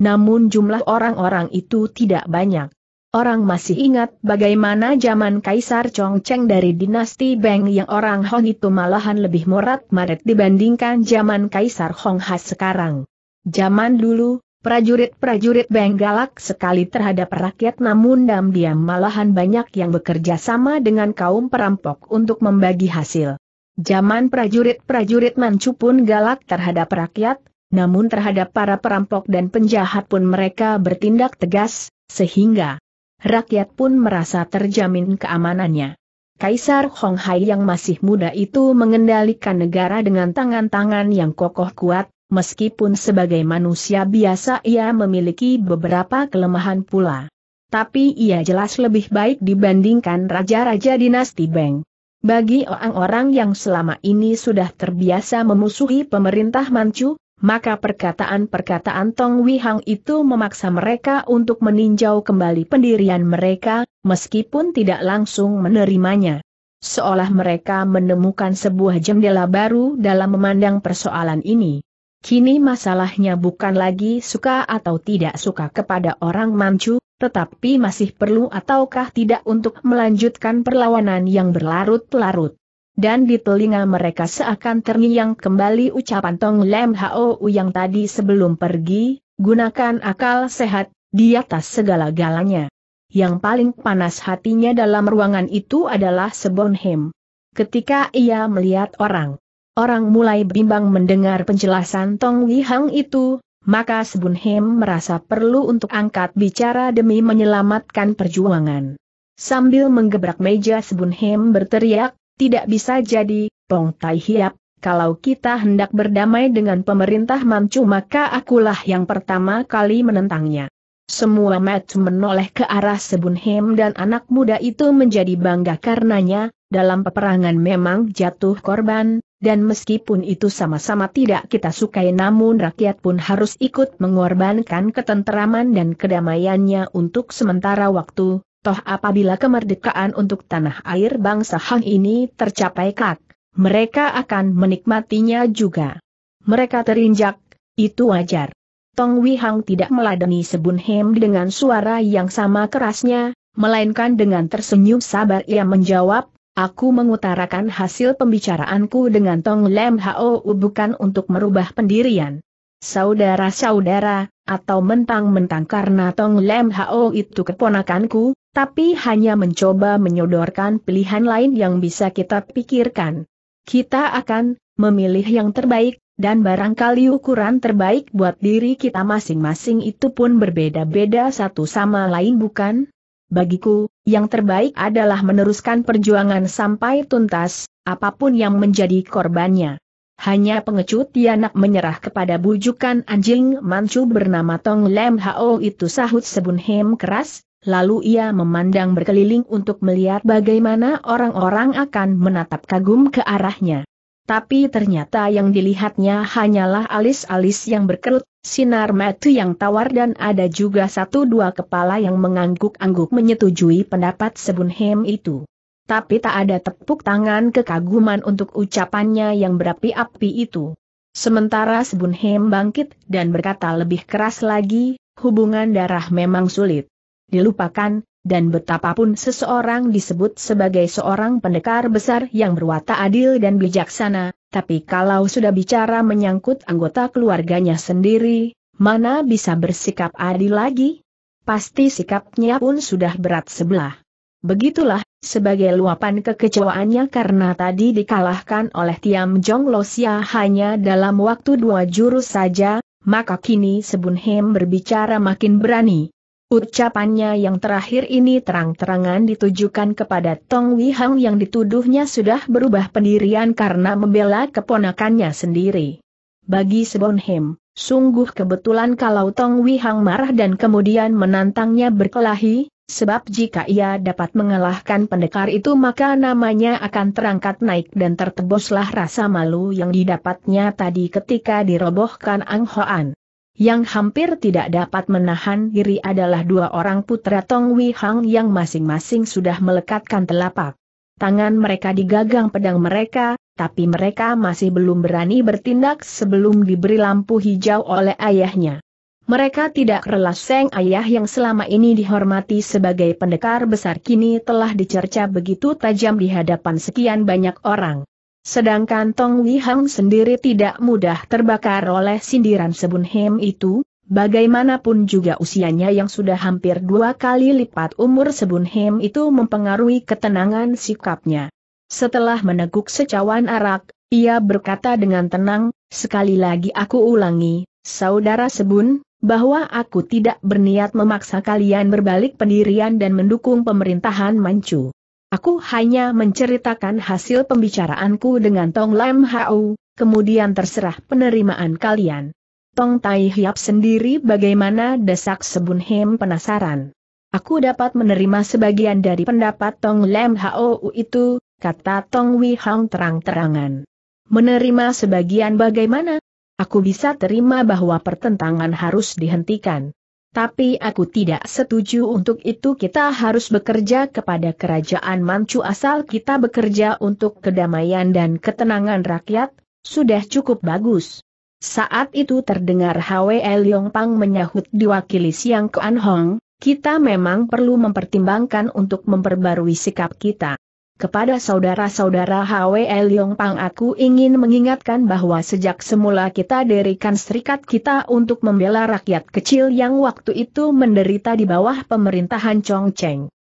Namun jumlah orang-orang itu tidak banyak. Orang masih ingat bagaimana zaman Kaisar Chongcheng dari dinasti Beng yang orang Hong itu malahan lebih morat maret dibandingkan zaman Kaisar Hong Ha sekarang. Zaman dulu, Prajurit-prajurit Benggalak sekali terhadap rakyat namun diam-diam malahan banyak yang bekerja sama dengan kaum perampok untuk membagi hasil. Zaman prajurit-prajurit Manchu pun galak terhadap rakyat, namun terhadap para perampok dan penjahat pun mereka bertindak tegas, sehingga rakyat pun merasa terjamin keamanannya. Kaisar Hong Hai yang masih muda itu mengendalikan negara dengan tangan-tangan yang kokoh kuat, meskipun sebagai manusia biasa ia memiliki beberapa kelemahan pula. Tapi ia jelas lebih baik dibandingkan raja-raja dinasti Beng. Bagi orang-orang yang selama ini sudah terbiasa memusuhi pemerintah Manchu, maka perkataan-perkataan Tong Wihang itu memaksa mereka untuk meninjau kembali pendirian mereka, meskipun tidak langsung menerimanya. Seolah mereka menemukan sebuah jendela baru dalam memandang persoalan ini. Kini masalahnya bukan lagi suka atau tidak suka kepada orang Manchu, tetapi masih perlu ataukah tidak untuk melanjutkan perlawanan yang berlarut-larut. Dan di telinga mereka seakan terngiang kembali ucapan Tong Lem Hao yang tadi sebelum pergi, gunakan akal sehat, di atas segala galanya. Yang paling panas hatinya dalam ruangan itu adalah Sebonhem. Ketika ia melihat orang Orang mulai bimbang mendengar penjelasan Tong Wihang itu, maka Sebun Hem merasa perlu untuk angkat bicara demi menyelamatkan perjuangan. Sambil menggebrak meja Sebun Hem berteriak, tidak bisa jadi, Tong Tai Hiap, kalau kita hendak berdamai dengan pemerintah Manchu maka akulah yang pertama kali menentangnya. Semua mat menoleh ke arah Sebun Hem dan anak muda itu menjadi bangga karenanya, dalam peperangan memang jatuh korban, dan meskipun itu sama-sama tidak kita sukai namun rakyat pun harus ikut mengorbankan ketenteraman dan kedamaiannya untuk sementara waktu, toh apabila kemerdekaan untuk tanah air bangsa Hang ini tercapai kak, mereka akan menikmatinya juga. Mereka terinjak, itu wajar. Tong Wihang tidak meladeni Sebun Hem dengan suara yang sama kerasnya, melainkan dengan tersenyum sabar ia menjawab, Aku mengutarakan hasil pembicaraanku dengan Tong Lem Hao bukan untuk merubah pendirian. Saudara-saudara, atau mentang-mentang karena Tong Lem Hao itu keponakanku, tapi hanya mencoba menyodorkan pilihan lain yang bisa kita pikirkan. Kita akan memilih yang terbaik, dan barangkali ukuran terbaik buat diri kita masing-masing itu pun berbeda-beda satu sama lain bukan? Bagiku, yang terbaik adalah meneruskan perjuangan sampai tuntas, apapun yang menjadi korbannya. Hanya pengecut Tianak menyerah kepada bujukan anjing mancu bernama Tong Lem Hao itu sahut Sebun Hem keras, lalu ia memandang berkeliling untuk melihat bagaimana orang-orang akan menatap kagum ke arahnya. Tapi ternyata yang dilihatnya hanyalah alis-alis yang berkerut sinar mata yang tawar dan ada juga satu dua kepala yang mengangguk-angguk menyetujui pendapat Sebunhem itu. Tapi tak ada tepuk tangan kekaguman untuk ucapannya yang berapi-api itu. Sementara Sebunhem bangkit dan berkata lebih keras lagi, hubungan darah memang sulit. Dilupakan, dan betapapun seseorang disebut sebagai seorang pendekar besar yang berwatak adil dan bijaksana, tapi kalau sudah bicara menyangkut anggota keluarganya sendiri, mana bisa bersikap adil lagi? Pasti sikapnya pun sudah berat sebelah. Begitulah, sebagai luapan kekecewaannya karena tadi dikalahkan oleh Tiam Jong Losia hanya dalam waktu dua jurus saja, maka kini Sebun Hem berbicara makin berani. Ucapannya yang terakhir ini terang-terangan ditujukan kepada Tong Wihang yang dituduhnya sudah berubah pendirian karena membela keponakannya sendiri. Bagi Sebonhem, sungguh kebetulan kalau Tong Wihang marah dan kemudian menantangnya berkelahi, sebab jika ia dapat mengalahkan pendekar itu maka namanya akan terangkat naik dan tertebuslah rasa malu yang didapatnya tadi ketika dirobohkan Ang Hoan yang hampir tidak dapat menahan diri adalah dua orang putra Tong Wei Hang yang masing-masing sudah melekatkan telapak. Tangan mereka digagang pedang mereka, tapi mereka masih belum berani bertindak sebelum diberi lampu hijau oleh ayahnya. Mereka tidak rela Seng Ayah yang selama ini dihormati sebagai pendekar besar kini telah dicerca begitu tajam di hadapan sekian banyak orang. Sedangkan Tong Wi Hang sendiri tidak mudah terbakar oleh sindiran Sebun Hem itu, bagaimanapun juga usianya yang sudah hampir dua kali lipat umur Sebun Hem itu mempengaruhi ketenangan sikapnya. Setelah meneguk secawan arak, ia berkata dengan tenang, sekali lagi aku ulangi, saudara Sebun, bahwa aku tidak berniat memaksa kalian berbalik pendirian dan mendukung pemerintahan Manchu. Aku hanya menceritakan hasil pembicaraanku dengan Tong Lam Hau, kemudian terserah penerimaan kalian. Tong Tai Hiap sendiri bagaimana desak Sebun Hem penasaran. Aku dapat menerima sebagian dari pendapat Tong Lam Hau itu, kata Tong Wi Hang terang-terangan. Menerima sebagian bagaimana? Aku bisa terima bahwa pertentangan harus dihentikan. Tapi aku tidak setuju untuk itu kita harus bekerja kepada kerajaan Manchu asal kita bekerja untuk kedamaian dan ketenangan rakyat, sudah cukup bagus. Saat itu terdengar Hwe Leong Pang menyahut diwakili Siang Kuan Hong, kita memang perlu mempertimbangkan untuk memperbarui sikap kita. Kepada saudara-saudara HWL Yongpang aku ingin mengingatkan bahwa sejak semula kita dirikan serikat kita untuk membela rakyat kecil yang waktu itu menderita di bawah pemerintahan Chong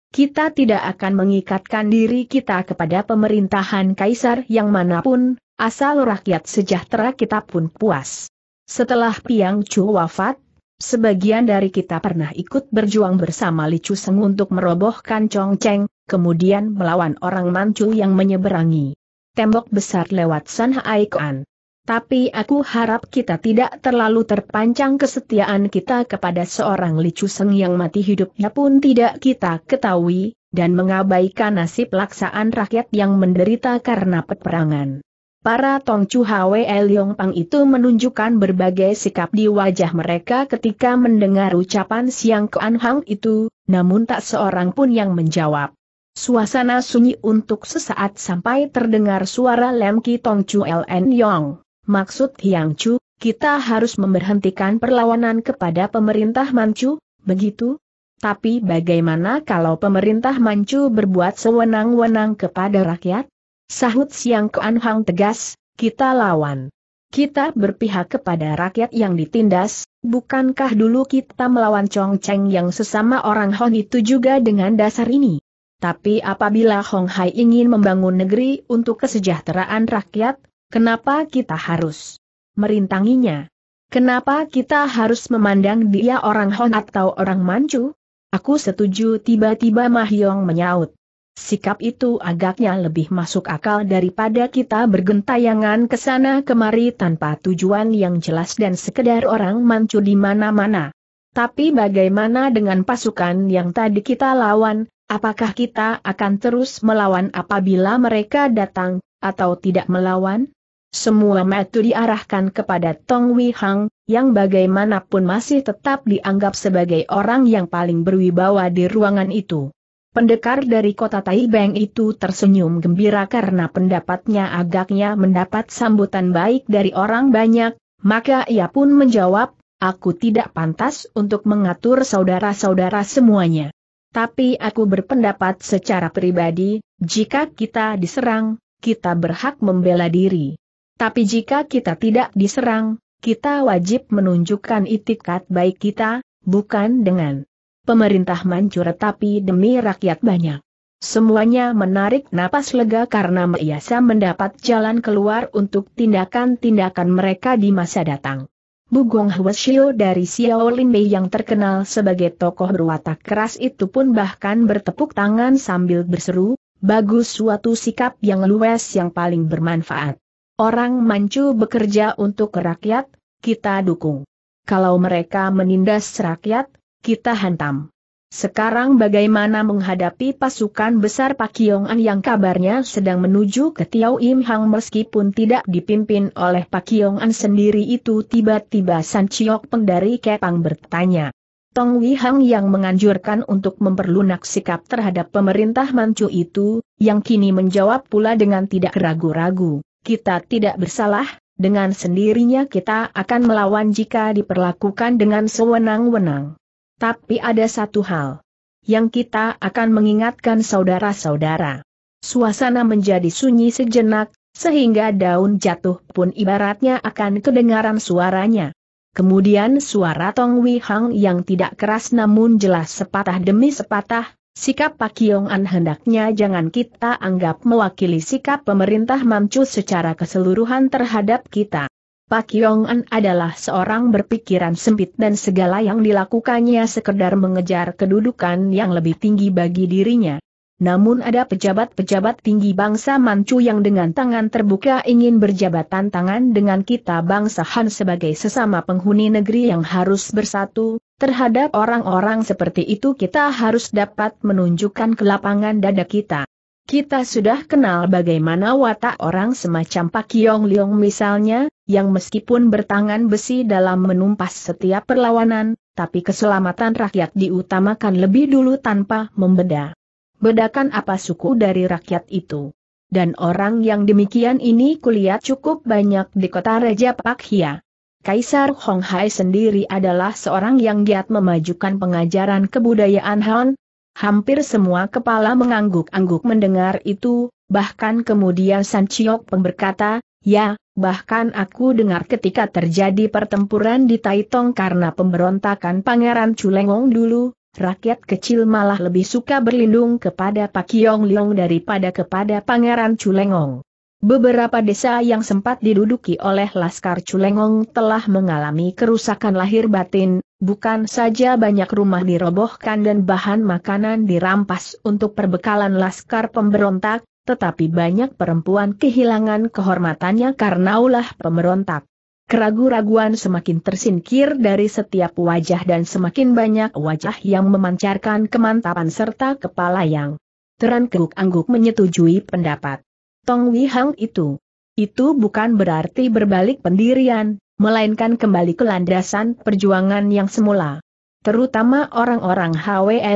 Kita tidak akan mengikatkan diri kita kepada pemerintahan kaisar yang manapun, asal rakyat sejahtera kita pun puas. Setelah Piang Chu wafat, sebagian dari kita pernah ikut berjuang bersama Li Chu Seng untuk merobohkan Chong kemudian melawan orang Manchu yang menyeberangi tembok besar lewat San Haikuan. Tapi aku harap kita tidak terlalu terpanjang kesetiaan kita kepada seorang Licu Seng yang mati hidupnya pun tidak kita ketahui, dan mengabaikan nasib laksaan rakyat yang menderita karena peperangan. Para Tongcu Hwe Leong Pang itu menunjukkan berbagai sikap di wajah mereka ketika mendengar ucapan Siang Kuan Hang itu, namun tak seorang pun yang menjawab. Suasana sunyi untuk sesaat sampai terdengar suara Lem Ki Tong Chu LN Yong. Maksud Hiang Chu, kita harus memberhentikan perlawanan kepada pemerintah Manchu, begitu? Tapi bagaimana kalau pemerintah Manchu berbuat sewenang-wenang kepada rakyat? Sahut Siang Kuan Hang tegas, kita lawan. Kita berpihak kepada rakyat yang ditindas, bukankah dulu kita melawan Chong Cheng yang sesama orang Hon itu juga dengan dasar ini? Tapi apabila Hong Hai ingin membangun negeri untuk kesejahteraan rakyat, kenapa kita harus merintanginya? Kenapa kita harus memandang dia orang Hon atau orang Manchu? Aku setuju tiba-tiba Mahyong menyaut. Sikap itu agaknya lebih masuk akal daripada kita bergentayangan ke sana kemari tanpa tujuan yang jelas dan sekedar orang Manchu di mana-mana. Tapi bagaimana dengan pasukan yang tadi kita lawan, Apakah kita akan terus melawan apabila mereka datang, atau tidak melawan? Semua metu diarahkan kepada Tong Wei Hang, yang bagaimanapun masih tetap dianggap sebagai orang yang paling berwibawa di ruangan itu. Pendekar dari kota Taibeng itu tersenyum gembira karena pendapatnya agaknya mendapat sambutan baik dari orang banyak, maka ia pun menjawab, aku tidak pantas untuk mengatur saudara-saudara semuanya. Tapi aku berpendapat secara pribadi, jika kita diserang, kita berhak membela diri. Tapi jika kita tidak diserang, kita wajib menunjukkan itikat baik kita, bukan dengan pemerintah mancur tapi demi rakyat banyak. Semuanya menarik napas lega karena Meiasa mendapat jalan keluar untuk tindakan-tindakan mereka di masa datang. Bugong Huashio dari Xiaolin Mei yang terkenal sebagai tokoh berwatak keras itu pun bahkan bertepuk tangan sambil berseru, bagus suatu sikap yang luas yang paling bermanfaat. Orang Manchu bekerja untuk rakyat, kita dukung. Kalau mereka menindas rakyat, kita hantam. Sekarang bagaimana menghadapi pasukan besar Pak Kiong An yang kabarnya sedang menuju ke Tiau Im Hang meskipun tidak dipimpin oleh Pak Kiong An sendiri itu tiba-tiba San Chiok Peng dari Kepang bertanya. Tong Wi Hang yang menganjurkan untuk memperlunak sikap terhadap pemerintah Manchu itu, yang kini menjawab pula dengan tidak ragu-ragu, kita tidak bersalah, dengan sendirinya kita akan melawan jika diperlakukan dengan sewenang-wenang. Tapi ada satu hal yang kita akan mengingatkan saudara-saudara. Suasana menjadi sunyi sejenak, sehingga daun jatuh pun ibaratnya akan kedengaran suaranya. Kemudian suara Tong Wei Hang yang tidak keras namun jelas sepatah demi sepatah, sikap Pak Kiong An hendaknya jangan kita anggap mewakili sikap pemerintah Manchu secara keseluruhan terhadap kita. Pak Yong An adalah seorang berpikiran sempit dan segala yang dilakukannya sekedar mengejar kedudukan yang lebih tinggi bagi dirinya. Namun ada pejabat-pejabat tinggi bangsa Manchu yang dengan tangan terbuka ingin berjabatan tangan dengan kita bangsa Han sebagai sesama penghuni negeri yang harus bersatu, terhadap orang-orang seperti itu kita harus dapat menunjukkan kelapangan dada kita. Kita sudah kenal bagaimana watak orang semacam Pak Yong Leong misalnya, yang meskipun bertangan besi dalam menumpas setiap perlawanan, tapi keselamatan rakyat diutamakan lebih dulu tanpa membeda. Bedakan apa suku dari rakyat itu. Dan orang yang demikian ini kulihat cukup banyak di kota Raja Pak Hia. Kaisar Hong Hai sendiri adalah seorang yang giat memajukan pengajaran kebudayaan Han, Hampir semua kepala mengangguk-angguk mendengar itu, bahkan kemudian San Chiok Peng berkata, ya, bahkan aku dengar ketika terjadi pertempuran di Taitong karena pemberontakan Pangeran Culengong dulu, rakyat kecil malah lebih suka berlindung kepada Pak Yong Leong daripada kepada Pangeran Culengong. Beberapa desa yang sempat diduduki oleh Laskar Culengong telah mengalami kerusakan lahir batin, Bukan saja banyak rumah dirobohkan dan bahan makanan dirampas untuk perbekalan laskar pemberontak, tetapi banyak perempuan kehilangan kehormatannya karena ulah pemberontak. Keragu-raguan semakin tersingkir dari setiap wajah dan semakin banyak wajah yang memancarkan kemantapan serta kepala yang terangguk angguk menyetujui pendapat. Tong Wihang itu. Itu bukan berarti berbalik pendirian, melainkan kembali ke landasan perjuangan yang semula. Terutama orang-orang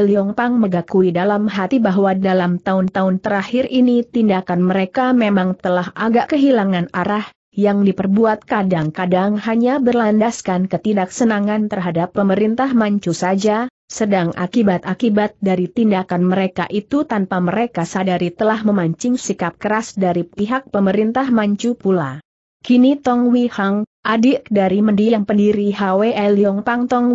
Yong Pang mengakui dalam hati bahwa dalam tahun-tahun terakhir ini tindakan mereka memang telah agak kehilangan arah, yang diperbuat kadang-kadang hanya berlandaskan ketidaksenangan terhadap pemerintah Manchu saja, sedang akibat-akibat dari tindakan mereka itu tanpa mereka sadari telah memancing sikap keras dari pihak pemerintah Manchu pula. Kini Tong Wei Hang, adik dari mendiang pendiri Hwe Yong Pang Tong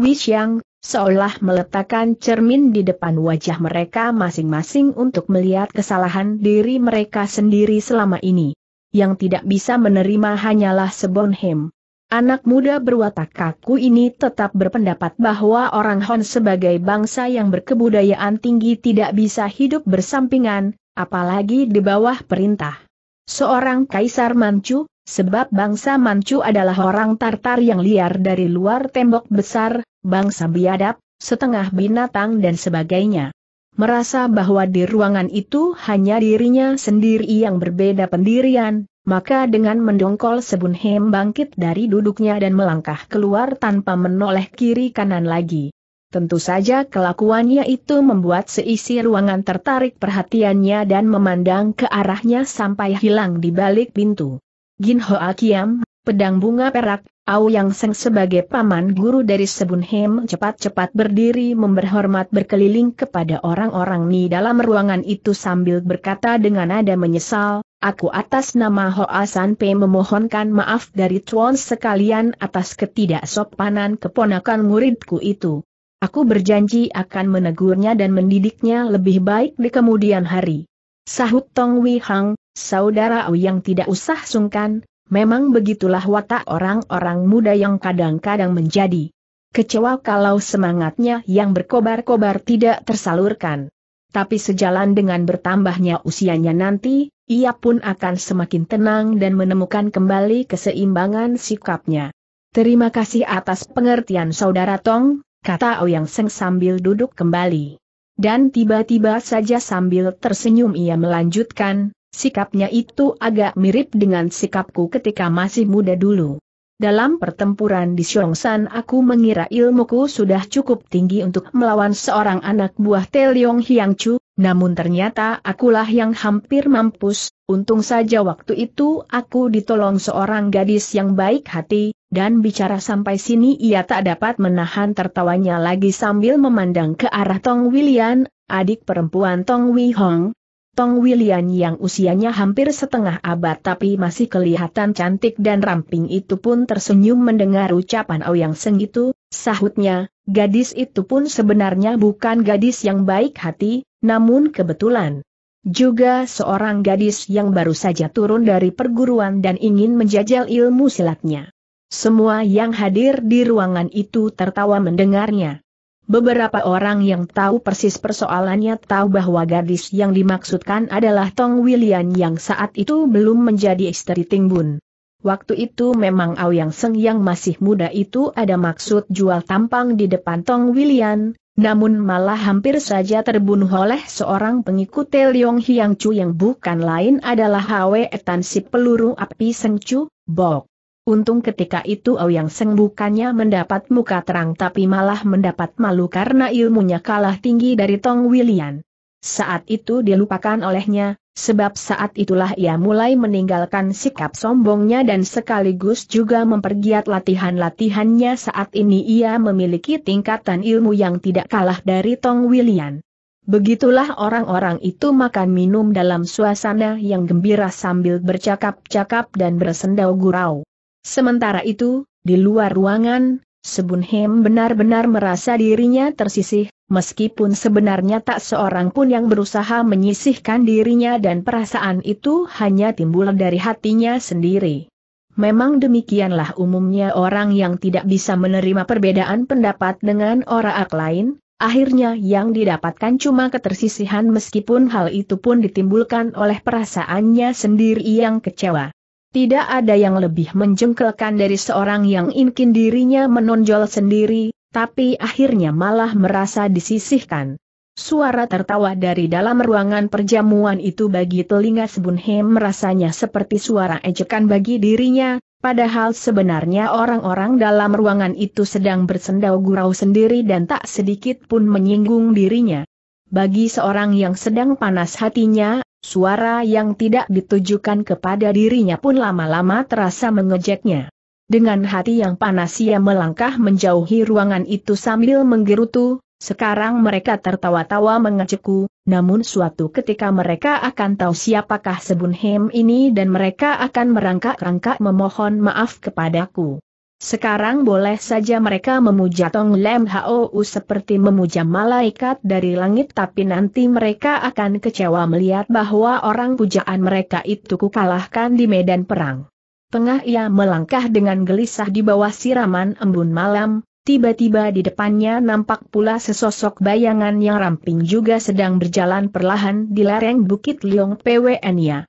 seolah meletakkan cermin di depan wajah mereka masing-masing untuk melihat kesalahan diri mereka sendiri selama ini. Yang tidak bisa menerima hanyalah Sebonhem. Anak muda berwatak kaku ini tetap berpendapat bahwa orang Hon sebagai bangsa yang berkebudayaan tinggi tidak bisa hidup bersampingan, apalagi di bawah perintah. Seorang kaisar Manchu, Sebab bangsa Manchu adalah orang Tartar yang liar dari luar tembok besar, bangsa biadab, setengah binatang dan sebagainya. Merasa bahwa di ruangan itu hanya dirinya sendiri yang berbeda pendirian, maka dengan mendongkol Sebun Hem bangkit dari duduknya dan melangkah keluar tanpa menoleh kiri kanan lagi. Tentu saja kelakuannya itu membuat seisi ruangan tertarik perhatiannya dan memandang ke arahnya sampai hilang di balik pintu. Gin Ho Kiam, pedang bunga perak, Au Yang Seng sebagai paman guru dari Sebun Hem cepat-cepat berdiri memberhormat berkeliling kepada orang-orang Ni dalam ruangan itu sambil berkata dengan nada menyesal, Aku atas nama Ho Asan Pe memohonkan maaf dari Tuan sekalian atas ketidaksopanan keponakan muridku itu. Aku berjanji akan menegurnya dan mendidiknya lebih baik di kemudian hari. Sahut Tong Wei Hang, Saudara yang tidak usah sungkan, memang begitulah watak orang-orang muda yang kadang-kadang menjadi kecewa kalau semangatnya yang berkobar-kobar tidak tersalurkan. Tapi sejalan dengan bertambahnya usianya nanti, ia pun akan semakin tenang dan menemukan kembali keseimbangan sikapnya. Terima kasih atas pengertian saudara Tong, kata Ouyang Seng sambil duduk kembali. Dan tiba-tiba saja sambil tersenyum ia melanjutkan, Sikapnya itu agak mirip dengan sikapku ketika masih muda dulu. Dalam pertempuran di Xiongsan aku mengira ilmuku sudah cukup tinggi untuk melawan seorang anak buah Teliong Hiang Chu, namun ternyata akulah yang hampir mampus, untung saja waktu itu aku ditolong seorang gadis yang baik hati, dan bicara sampai sini ia tak dapat menahan tertawanya lagi sambil memandang ke arah Tong Wilian, adik perempuan Tong Wei Hong, Tong Wilian yang usianya hampir setengah abad tapi masih kelihatan cantik dan ramping itu pun tersenyum mendengar ucapan Ouyang Seng itu, sahutnya, gadis itu pun sebenarnya bukan gadis yang baik hati, namun kebetulan. Juga seorang gadis yang baru saja turun dari perguruan dan ingin menjajal ilmu silatnya. Semua yang hadir di ruangan itu tertawa mendengarnya. Beberapa orang yang tahu persis persoalannya tahu bahwa gadis yang dimaksudkan adalah Tong William yang saat itu belum menjadi istri Ting Bun. Waktu itu memang Yang Seng yang masih muda itu ada maksud jual tampang di depan Tong William, namun malah hampir saja terbunuh oleh seorang pengikut Teliong Hiang Chu yang bukan lain adalah Hwe Etan si peluru api Seng Chu, Bok. Untung ketika itu Ouyang Seng bukannya mendapat muka terang tapi malah mendapat malu karena ilmunya kalah tinggi dari Tong William. Saat itu dilupakan olehnya, sebab saat itulah ia mulai meninggalkan sikap sombongnya dan sekaligus juga mempergiat latihan-latihannya saat ini ia memiliki tingkatan ilmu yang tidak kalah dari Tong William. Begitulah orang-orang itu makan minum dalam suasana yang gembira sambil bercakap-cakap dan bersendau gurau. Sementara itu, di luar ruangan, Sebun Hem benar-benar merasa dirinya tersisih, meskipun sebenarnya tak seorang pun yang berusaha menyisihkan dirinya dan perasaan itu hanya timbul dari hatinya sendiri. Memang demikianlah umumnya orang yang tidak bisa menerima perbedaan pendapat dengan orang lain, akhirnya yang didapatkan cuma ketersisihan meskipun hal itu pun ditimbulkan oleh perasaannya sendiri yang kecewa. Tidak ada yang lebih menjengkelkan dari seorang yang ingin dirinya menonjol sendiri, tapi akhirnya malah merasa disisihkan. Suara tertawa dari dalam ruangan perjamuan itu bagi telinga Sebunhem rasanya seperti suara ejekan bagi dirinya, Padahal sebenarnya orang-orang dalam ruangan itu sedang bersendau gurau sendiri dan tak sedikit pun menyinggung dirinya. Bagi seorang yang sedang panas hatinya, Suara yang tidak ditujukan kepada dirinya pun lama-lama terasa mengejeknya. Dengan hati yang panas ia melangkah menjauhi ruangan itu sambil menggerutu, sekarang mereka tertawa-tawa mengejekku, namun suatu ketika mereka akan tahu siapakah Sebunhem ini dan mereka akan merangkak-rangkak memohon maaf kepadaku. Sekarang boleh saja mereka memuja Tong Lem Hou seperti memuja malaikat dari langit tapi nanti mereka akan kecewa melihat bahwa orang pujaan mereka itu kukalahkan di medan perang. Tengah ia melangkah dengan gelisah di bawah siraman embun malam, tiba-tiba di depannya nampak pula sesosok bayangan yang ramping juga sedang berjalan perlahan di lereng Bukit Liong Pwnia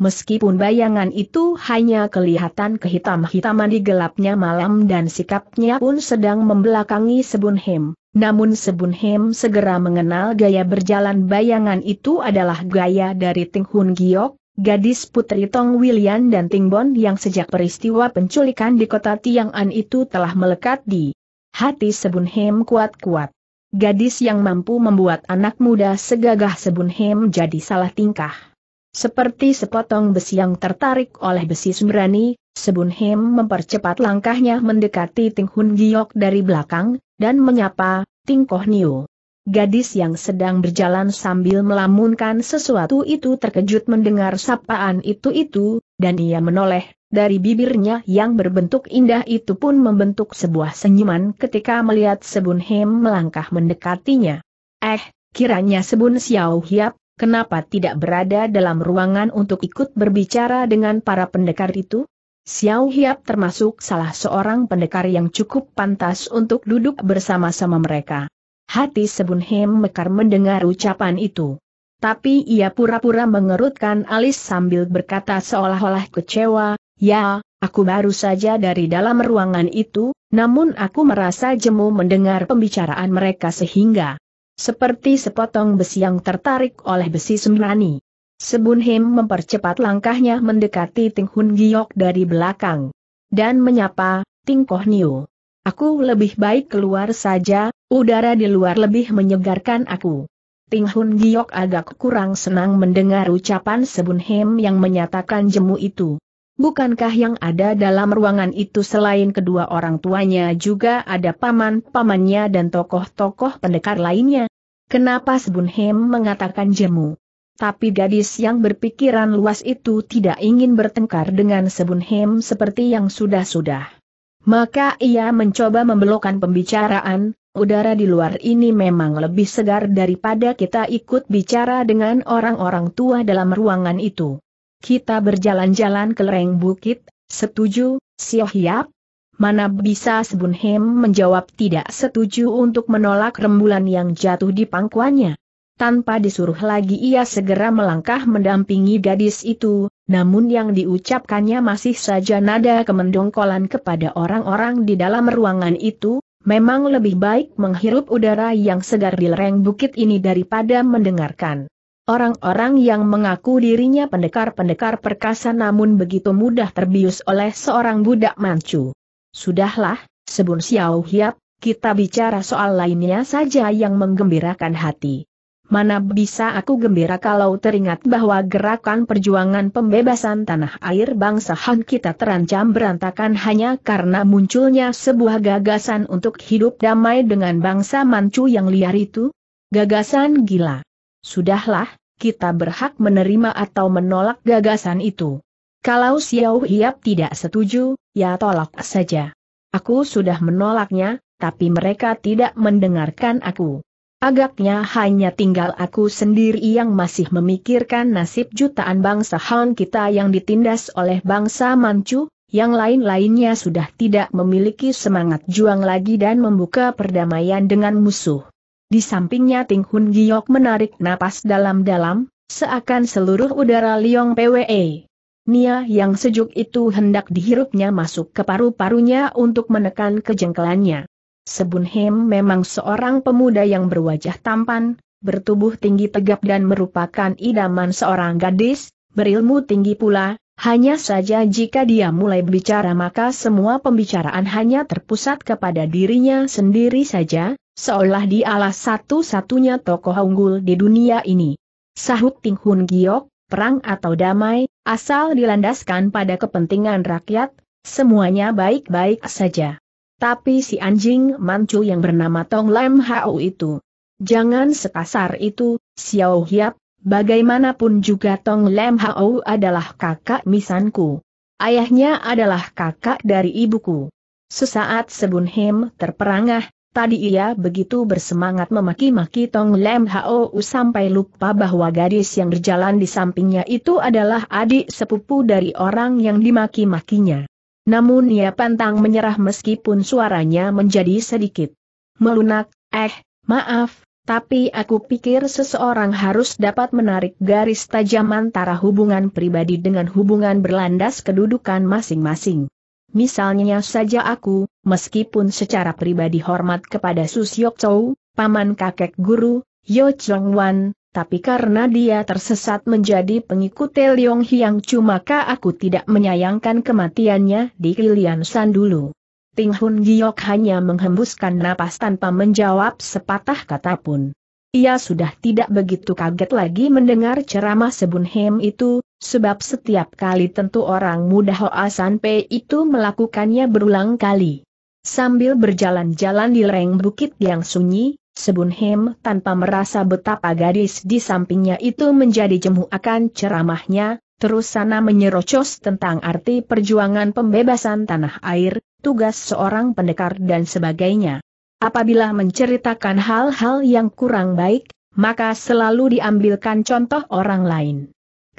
meskipun bayangan itu hanya kelihatan kehitam-hitaman di gelapnya malam dan sikapnya pun sedang membelakangi Sebunhem. Namun Sebunhem segera mengenal gaya berjalan bayangan itu adalah gaya dari Ting Hun Giok, gadis putri Tong William dan Ting Bon yang sejak peristiwa penculikan di kota Tiang'an itu telah melekat di hati Sebunhem kuat-kuat. Gadis yang mampu membuat anak muda segagah Sebunhem jadi salah tingkah. Seperti sepotong besi yang tertarik oleh besi sembrani, Sebun Hem mempercepat langkahnya mendekati Ting Hun Giok dari belakang, dan menyapa, Ting Koh Niu. Gadis yang sedang berjalan sambil melamunkan sesuatu itu terkejut mendengar sapaan itu-itu, dan ia menoleh, dari bibirnya yang berbentuk indah itu pun membentuk sebuah senyuman ketika melihat Sebun Hem melangkah mendekatinya. Eh, kiranya Sebun Xiao Hiap kenapa tidak berada dalam ruangan untuk ikut berbicara dengan para pendekar itu? Xiao Hiap termasuk salah seorang pendekar yang cukup pantas untuk duduk bersama-sama mereka. Hati Sebun Hem mekar mendengar ucapan itu. Tapi ia pura-pura mengerutkan alis sambil berkata seolah-olah kecewa, Ya, aku baru saja dari dalam ruangan itu, namun aku merasa jemu mendengar pembicaraan mereka sehingga seperti sepotong besi yang tertarik oleh besi sembrani. Sebun Him mempercepat langkahnya mendekati Ting Hun Giok dari belakang. Dan menyapa, Ting Koh Niu. Aku lebih baik keluar saja, udara di luar lebih menyegarkan aku. Ting Hun Giok agak kurang senang mendengar ucapan Sebun Him yang menyatakan jemu itu. Bukankah yang ada dalam ruangan itu selain kedua orang tuanya juga ada paman-pamannya dan tokoh-tokoh pendekar lainnya? Kenapa Sebunhem mengatakan jemu? Tapi gadis yang berpikiran luas itu tidak ingin bertengkar dengan Sebunhem seperti yang sudah-sudah. Maka ia mencoba membelokkan pembicaraan, udara di luar ini memang lebih segar daripada kita ikut bicara dengan orang-orang tua dalam ruangan itu. Kita berjalan-jalan ke lereng bukit, setuju, Sioh Yap. Mana bisa Sebun menjawab tidak setuju untuk menolak rembulan yang jatuh di pangkuannya. Tanpa disuruh lagi ia segera melangkah mendampingi gadis itu, namun yang diucapkannya masih saja nada kemendongkolan kepada orang-orang di dalam ruangan itu, memang lebih baik menghirup udara yang segar di lereng bukit ini daripada mendengarkan Orang-orang yang mengaku dirinya pendekar-pendekar perkasa namun begitu mudah terbius oleh seorang budak mancu. Sudahlah, sebun Xiao Hiap, kita bicara soal lainnya saja yang menggembirakan hati. Mana bisa aku gembira kalau teringat bahwa gerakan perjuangan pembebasan tanah air bangsa Han kita terancam berantakan hanya karena munculnya sebuah gagasan untuk hidup damai dengan bangsa Manchu yang liar itu? Gagasan gila. Sudahlah, kita berhak menerima atau menolak gagasan itu. Kalau Xiao Hiap tidak setuju, ya tolak saja. Aku sudah menolaknya, tapi mereka tidak mendengarkan aku. Agaknya hanya tinggal aku sendiri yang masih memikirkan nasib jutaan bangsa Han kita yang ditindas oleh bangsa Manchu, yang lain-lainnya sudah tidak memiliki semangat juang lagi dan membuka perdamaian dengan musuh. Di sampingnya Ting Hun Giok menarik napas dalam-dalam, seakan seluruh udara Liong PWE. Nia yang sejuk itu hendak dihirupnya masuk ke paru-parunya untuk menekan kejengkelannya. Sebun Hem memang seorang pemuda yang berwajah tampan, bertubuh tinggi tegap dan merupakan idaman seorang gadis, berilmu tinggi pula, hanya saja jika dia mulai bicara maka semua pembicaraan hanya terpusat kepada dirinya sendiri saja, Seolah di alas satu-satunya tokoh unggul di dunia ini. Sahut Ting Hun Giok, perang atau damai, asal dilandaskan pada kepentingan rakyat, semuanya baik-baik saja. Tapi si anjing mancu yang bernama Tong Lam Hao itu. Jangan sekasar itu, Xiao Hiap, bagaimanapun juga Tong Lam Hao adalah kakak misanku. Ayahnya adalah kakak dari ibuku. Sesaat Sebun Hem terperangah, Tadi ia begitu bersemangat memaki-maki Tong Lem Hao sampai lupa bahwa gadis yang berjalan di sampingnya itu adalah adik sepupu dari orang yang dimaki-makinya. Namun ia pantang menyerah meskipun suaranya menjadi sedikit melunak, eh, maaf, tapi aku pikir seseorang harus dapat menarik garis tajam antara hubungan pribadi dengan hubungan berlandas kedudukan masing-masing. Misalnya saja aku, meskipun secara pribadi hormat kepada Susyok Chou, paman kakek guru, Yo Chong Wan, tapi karena dia tersesat menjadi pengikut Leong Hiang Chu maka aku tidak menyayangkan kematiannya di Kilian San dulu. Ting Hun Giok hanya menghembuskan napas tanpa menjawab sepatah kata pun. Ia sudah tidak begitu kaget lagi mendengar ceramah Sebun Hem itu, Sebab setiap kali tentu orang muda Hoa San Pei itu melakukannya berulang kali. Sambil berjalan-jalan di lereng bukit yang sunyi, Sebun Hem tanpa merasa betapa gadis di sampingnya itu menjadi jemu akan ceramahnya, terus sana menyerocos tentang arti perjuangan pembebasan tanah air, tugas seorang pendekar dan sebagainya. Apabila menceritakan hal-hal yang kurang baik, maka selalu diambilkan contoh orang lain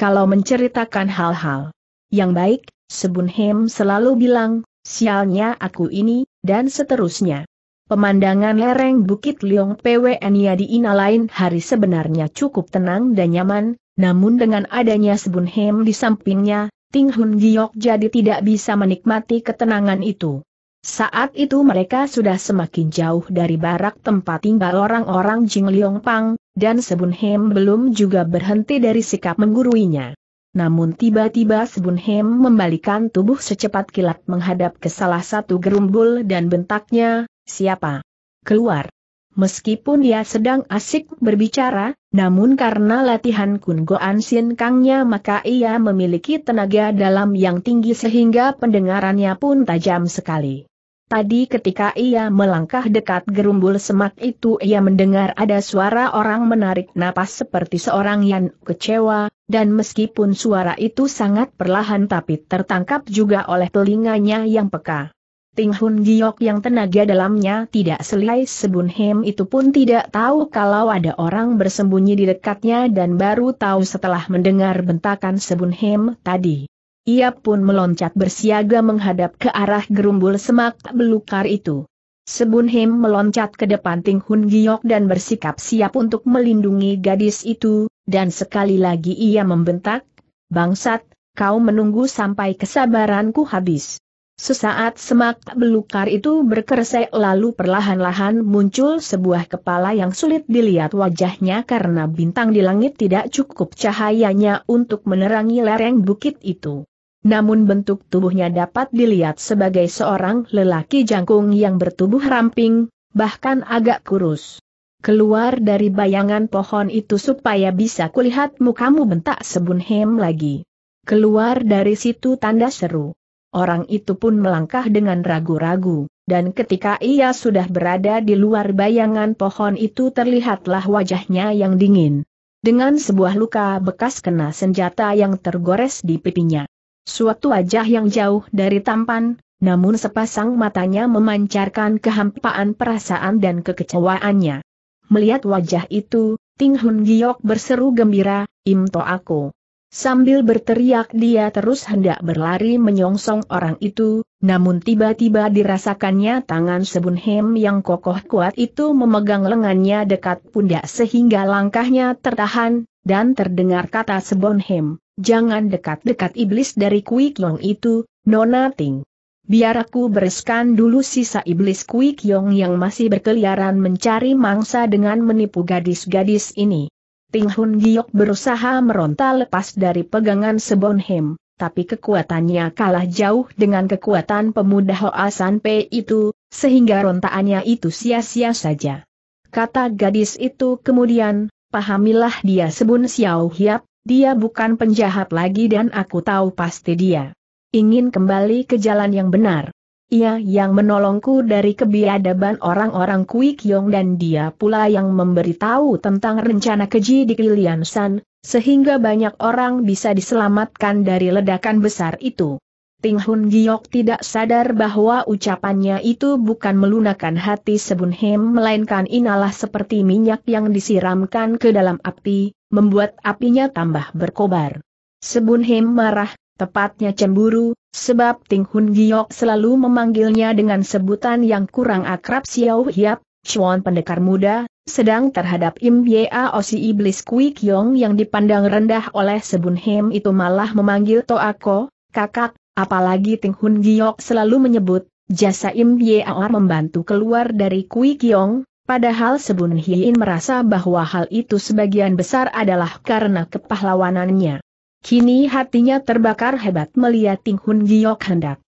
kalau menceritakan hal-hal yang baik, Sebun Hem selalu bilang, sialnya aku ini, dan seterusnya. Pemandangan lereng Bukit Liong PWN di Ina lain hari sebenarnya cukup tenang dan nyaman, namun dengan adanya Sebun Hem di sampingnya, Ting Hun Giok jadi tidak bisa menikmati ketenangan itu. Saat itu mereka sudah semakin jauh dari barak tempat tinggal orang-orang Jing Liong Pang, dan Sebunhem belum juga berhenti dari sikap mengguruinya. Namun tiba-tiba Sebunhem membalikan tubuh secepat kilat menghadap ke salah satu gerumbul dan bentaknya, siapa? Keluar. Meskipun dia sedang asik berbicara, namun karena latihan Kungo Ansin Kangnya maka ia memiliki tenaga dalam yang tinggi sehingga pendengarannya pun tajam sekali. Tadi ketika ia melangkah dekat gerumbul semak itu ia mendengar ada suara orang menarik napas seperti seorang yang kecewa, dan meskipun suara itu sangat perlahan tapi tertangkap juga oleh telinganya yang peka. Ting Hun Giok yang tenaga dalamnya tidak selai Sebun Hem itu pun tidak tahu kalau ada orang bersembunyi di dekatnya dan baru tahu setelah mendengar bentakan Sebun Hem tadi. Ia pun meloncat bersiaga menghadap ke arah gerumbul semak belukar itu. Sebun Him meloncat ke depan Ting Hun Giok dan bersikap siap untuk melindungi gadis itu, dan sekali lagi ia membentak, Bangsat, kau menunggu sampai kesabaranku habis. Sesaat semak belukar itu berkeresek lalu perlahan-lahan muncul sebuah kepala yang sulit dilihat wajahnya karena bintang di langit tidak cukup cahayanya untuk menerangi lereng bukit itu. Namun bentuk tubuhnya dapat dilihat sebagai seorang lelaki jangkung yang bertubuh ramping, bahkan agak kurus. Keluar dari bayangan pohon itu supaya bisa kulihat mukamu bentak Sebunhem lagi. Keluar dari situ tanda seru. Orang itu pun melangkah dengan ragu-ragu, dan ketika ia sudah berada di luar bayangan pohon itu terlihatlah wajahnya yang dingin. Dengan sebuah luka bekas kena senjata yang tergores di pipinya. Suatu wajah yang jauh dari tampan, namun sepasang matanya memancarkan kehampaan perasaan dan kekecewaannya. Melihat wajah itu, Ting Hun Giok berseru gembira, Imto aku. Sambil berteriak dia terus hendak berlari menyongsong orang itu, namun tiba-tiba dirasakannya tangan Sebun Hem yang kokoh kuat itu memegang lengannya dekat pundak sehingga langkahnya tertahan, dan terdengar kata Sebonhem, jangan dekat-dekat iblis dari Kuikyong itu, Nona Ting. Biar aku bereskan dulu sisa iblis Kuikyong yang masih berkeliaran mencari mangsa dengan menipu gadis-gadis ini. Ting Hun Giok berusaha meronta lepas dari pegangan Sebonhem, tapi kekuatannya kalah jauh dengan kekuatan pemuda Hoa San itu, sehingga rontaannya itu sia-sia saja. Kata gadis itu kemudian, pahamilah dia sebun Xiao Hiap, dia bukan penjahat lagi dan aku tahu pasti dia. Ingin kembali ke jalan yang benar. Ia yang menolongku dari kebiadaban orang-orang Kui Kyong dan dia pula yang memberitahu tentang rencana keji di Kilian San, sehingga banyak orang bisa diselamatkan dari ledakan besar itu. Ting Hun Giok tidak sadar bahwa ucapannya itu bukan melunakan hati Sebun Hem melainkan inalah seperti minyak yang disiramkan ke dalam api, membuat apinya tambah berkobar. Sebun Hem marah, tepatnya cemburu, sebab Ting Hun Giok selalu memanggilnya dengan sebutan yang kurang akrab Xiao Hiap, Chuan pendekar muda, sedang terhadap Im Yao si iblis Kui Kyong yang dipandang rendah oleh Sebun Hem itu malah memanggil Toako, kakak, Apalagi Ting Hun Giok selalu menyebut, jasa Im Yeaor membantu keluar dari Kui Kiong, padahal Sebun Hiin merasa bahwa hal itu sebagian besar adalah karena kepahlawanannya. Kini hatinya terbakar hebat melihat Ting Hun Giok hendak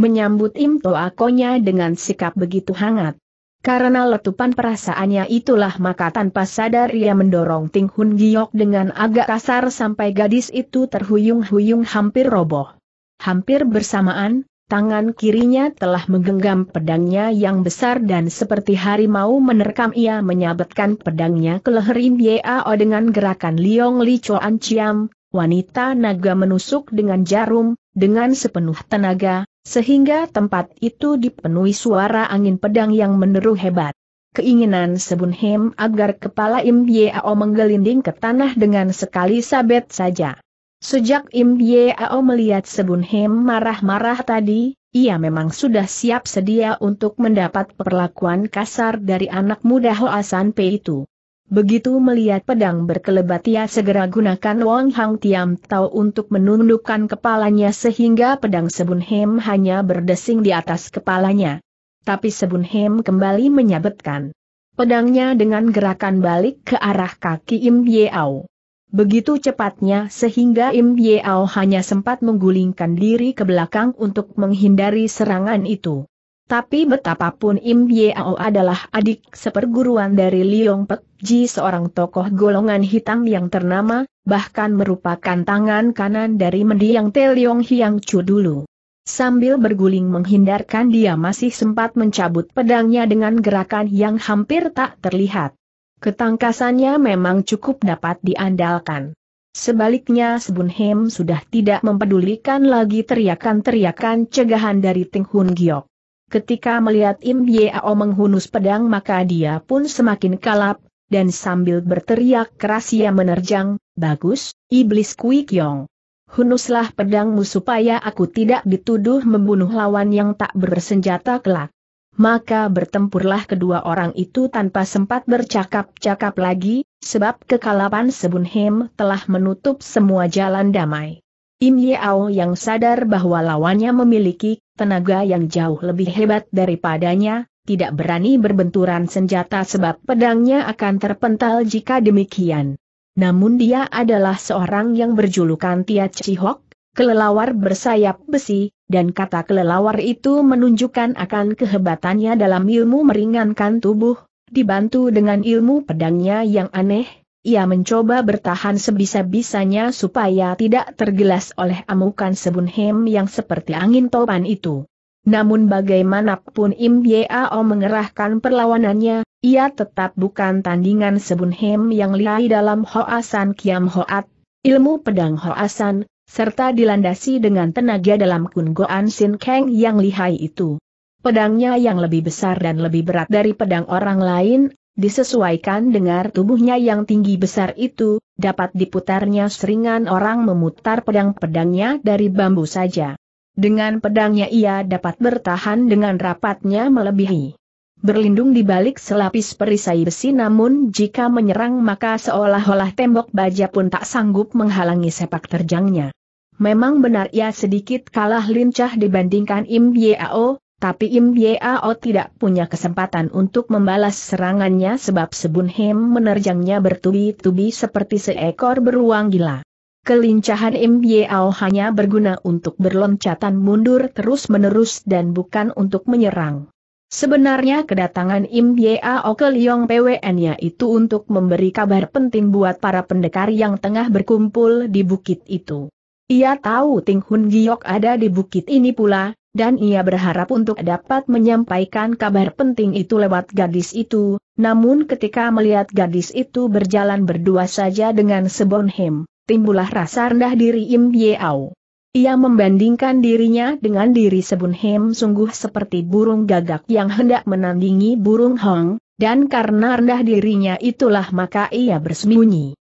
menyambut Im Toakonya dengan sikap begitu hangat. Karena letupan perasaannya itulah maka tanpa sadar ia mendorong Ting Hun Giok dengan agak kasar sampai gadis itu terhuyung-huyung hampir roboh. Hampir bersamaan, tangan kirinya telah menggenggam pedangnya yang besar dan seperti harimau menerkam ia menyabetkan pedangnya ke leher Yao dengan gerakan Liong Li Chuan Chiam, wanita naga menusuk dengan jarum, dengan sepenuh tenaga, sehingga tempat itu dipenuhi suara angin pedang yang meneru hebat. Keinginan Sebun Hem agar kepala Im Yao menggelinding ke tanah dengan sekali sabet saja. Sejak Im Yeo melihat Sebun Hem marah-marah tadi, ia memang sudah siap sedia untuk mendapat perlakuan kasar dari anak muda Hoasan P itu. Begitu melihat pedang berkelebat ia segera gunakan Wong Hang Tiam Tao untuk menundukkan kepalanya sehingga pedang Sebun Hem hanya berdesing di atas kepalanya. Tapi Sebun Hem kembali menyabetkan pedangnya dengan gerakan balik ke arah kaki Im Yeo. Begitu cepatnya sehingga Im Yeao hanya sempat menggulingkan diri ke belakang untuk menghindari serangan itu. Tapi betapapun Im Yeao adalah adik seperguruan dari Liong Pek Ji seorang tokoh golongan hitam yang ternama, bahkan merupakan tangan kanan dari mendiang Te Liong Hiang Chu dulu. Sambil berguling menghindarkan dia masih sempat mencabut pedangnya dengan gerakan yang hampir tak terlihat. Ketangkasannya memang cukup dapat diandalkan. Sebaliknya Sebunhem sudah tidak mempedulikan lagi teriakan-teriakan cegahan dari Ting Hun Giok. Ketika melihat Im Yeo menghunus pedang maka dia pun semakin kalap, dan sambil berteriak keras ia menerjang, Bagus, Iblis Kui Kyong. Hunuslah pedangmu supaya aku tidak dituduh membunuh lawan yang tak bersenjata kelak maka bertempurlah kedua orang itu tanpa sempat bercakap-cakap lagi, sebab kekalapan Sebunhem telah menutup semua jalan damai. Im Yeao yang sadar bahwa lawannya memiliki tenaga yang jauh lebih hebat daripadanya, tidak berani berbenturan senjata sebab pedangnya akan terpental jika demikian. Namun dia adalah seorang yang berjulukan Tia Cihok, kelelawar bersayap besi, dan kata kelelawar itu menunjukkan akan kehebatannya dalam ilmu meringankan tubuh, dibantu dengan ilmu pedangnya yang aneh, ia mencoba bertahan sebisa-bisanya supaya tidak tergelas oleh amukan sebunhem yang seperti angin topan itu. Namun bagaimanapun Im Yeo mengerahkan perlawanannya, ia tetap bukan tandingan sebunhem yang lihai dalam Hoasan Kiam Hoat, ilmu pedang Hoasan, serta dilandasi dengan tenaga dalam Kun Goan Sin Kang yang lihai itu. Pedangnya yang lebih besar dan lebih berat dari pedang orang lain, disesuaikan dengan tubuhnya yang tinggi besar itu, dapat diputarnya seringan orang memutar pedang-pedangnya dari bambu saja. Dengan pedangnya ia dapat bertahan dengan rapatnya melebihi berlindung di balik selapis perisai besi namun jika menyerang maka seolah-olah tembok baja pun tak sanggup menghalangi sepak terjangnya. Memang benar ia ya sedikit kalah lincah dibandingkan Im Yeo, tapi Im Yeo tidak punya kesempatan untuk membalas serangannya sebab Sebun Hem menerjangnya bertubi-tubi seperti seekor beruang gila. Kelincahan Im Yeo hanya berguna untuk berloncatan mundur terus-menerus dan bukan untuk menyerang. Sebenarnya kedatangan Im Yeo ke Liong PWN ya itu untuk memberi kabar penting buat para pendekar yang tengah berkumpul di bukit itu. Ia tahu Ting Hun Giok ada di bukit ini pula, dan ia berharap untuk dapat menyampaikan kabar penting itu lewat gadis itu, namun ketika melihat gadis itu berjalan berdua saja dengan Sebon Hem, timbullah rasa rendah diri Im Yeau. Ia membandingkan dirinya dengan diri Hem sungguh seperti burung gagak yang hendak menandingi burung hong, dan karena rendah dirinya itulah maka ia bersembunyi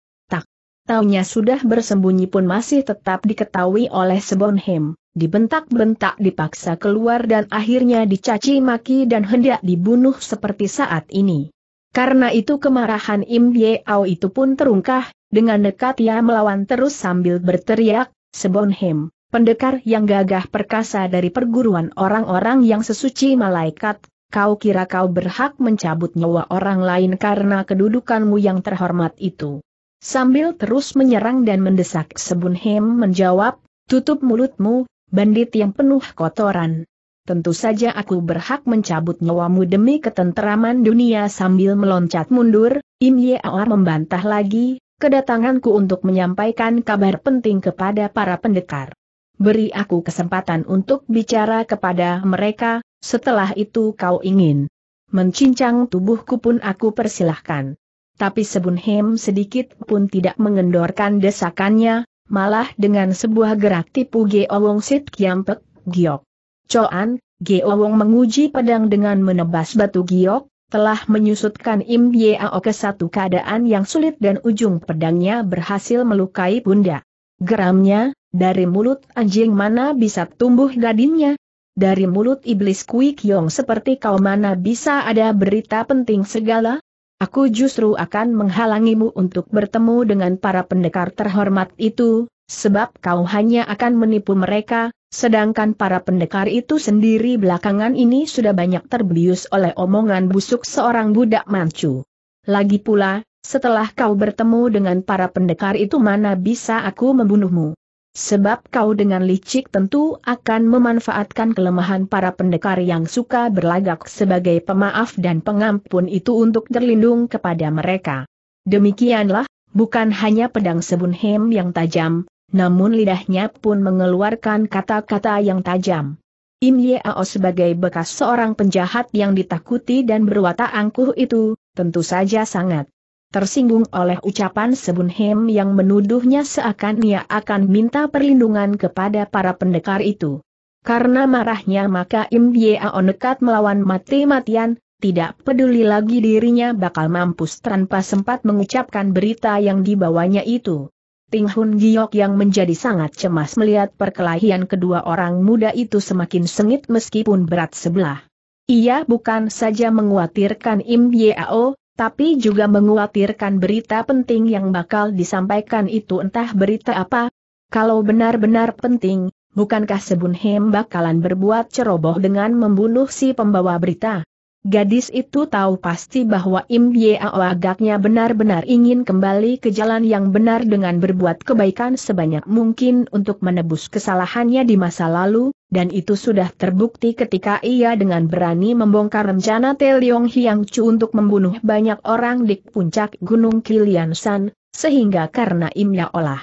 taunya sudah bersembunyi pun masih tetap diketahui oleh Sebonhem, dibentak-bentak dipaksa keluar dan akhirnya dicaci maki dan hendak dibunuh seperti saat ini. Karena itu kemarahan Im Yeau itu pun terungkah, dengan dekat ia melawan terus sambil berteriak, Sebonhem, pendekar yang gagah perkasa dari perguruan orang-orang yang sesuci malaikat, kau kira kau berhak mencabut nyawa orang lain karena kedudukanmu yang terhormat itu. Sambil terus menyerang dan mendesak Sebunhem menjawab, tutup mulutmu, bandit yang penuh kotoran. Tentu saja aku berhak mencabut nyawamu demi ketenteraman dunia sambil meloncat mundur, Im Awar membantah lagi, kedatanganku untuk menyampaikan kabar penting kepada para pendekar. Beri aku kesempatan untuk bicara kepada mereka, setelah itu kau ingin mencincang tubuhku pun aku persilahkan. Tapi sebun Hem sedikit pun tidak mengendorkan desakannya, malah dengan sebuah gerak tipu Geowong Sit Kiampek, Giok. Coan, Geowong menguji pedang dengan menebas batu Giok, telah menyusutkan Im Yeao ke satu keadaan yang sulit dan ujung pedangnya berhasil melukai bunda. Geramnya, dari mulut anjing mana bisa tumbuh gadinya? Dari mulut iblis Kui Kiong seperti kau mana bisa ada berita penting segala? Aku justru akan menghalangimu untuk bertemu dengan para pendekar terhormat itu, sebab kau hanya akan menipu mereka, sedangkan para pendekar itu sendiri belakangan ini sudah banyak terbius oleh omongan busuk seorang budak mancu. Lagi pula, setelah kau bertemu dengan para pendekar itu mana bisa aku membunuhmu? Sebab kau dengan licik tentu akan memanfaatkan kelemahan para pendekar yang suka berlagak sebagai pemaaf dan pengampun itu untuk terlindung kepada mereka. Demikianlah, bukan hanya pedang sebunhem yang tajam, namun lidahnya pun mengeluarkan kata-kata yang tajam. Im Yeo sebagai bekas seorang penjahat yang ditakuti dan berwatak angkuh itu, tentu saja sangat tersinggung oleh ucapan Sebunhem yang menuduhnya seakan ia akan minta perlindungan kepada para pendekar itu. Karena marahnya maka Im Yeo nekat melawan mati-matian, tidak peduli lagi dirinya bakal mampus tanpa sempat mengucapkan berita yang dibawanya itu. Ting Hun Giok yang menjadi sangat cemas melihat perkelahian kedua orang muda itu semakin sengit meskipun berat sebelah. Ia bukan saja menguatirkan Im Yeo, tapi juga menguatirkan berita penting yang bakal disampaikan itu entah berita apa. Kalau benar-benar penting, bukankah Sebun Hem bakalan berbuat ceroboh dengan membunuh si pembawa berita? Gadis itu tahu pasti bahwa Im Yeo agaknya benar-benar ingin kembali ke jalan yang benar dengan berbuat kebaikan sebanyak mungkin untuk menebus kesalahannya di masa lalu, dan itu sudah terbukti ketika ia dengan berani membongkar rencana Te Leong Hiang Chu untuk membunuh banyak orang di puncak Gunung Kilian San, sehingga karena Im Yeo lah.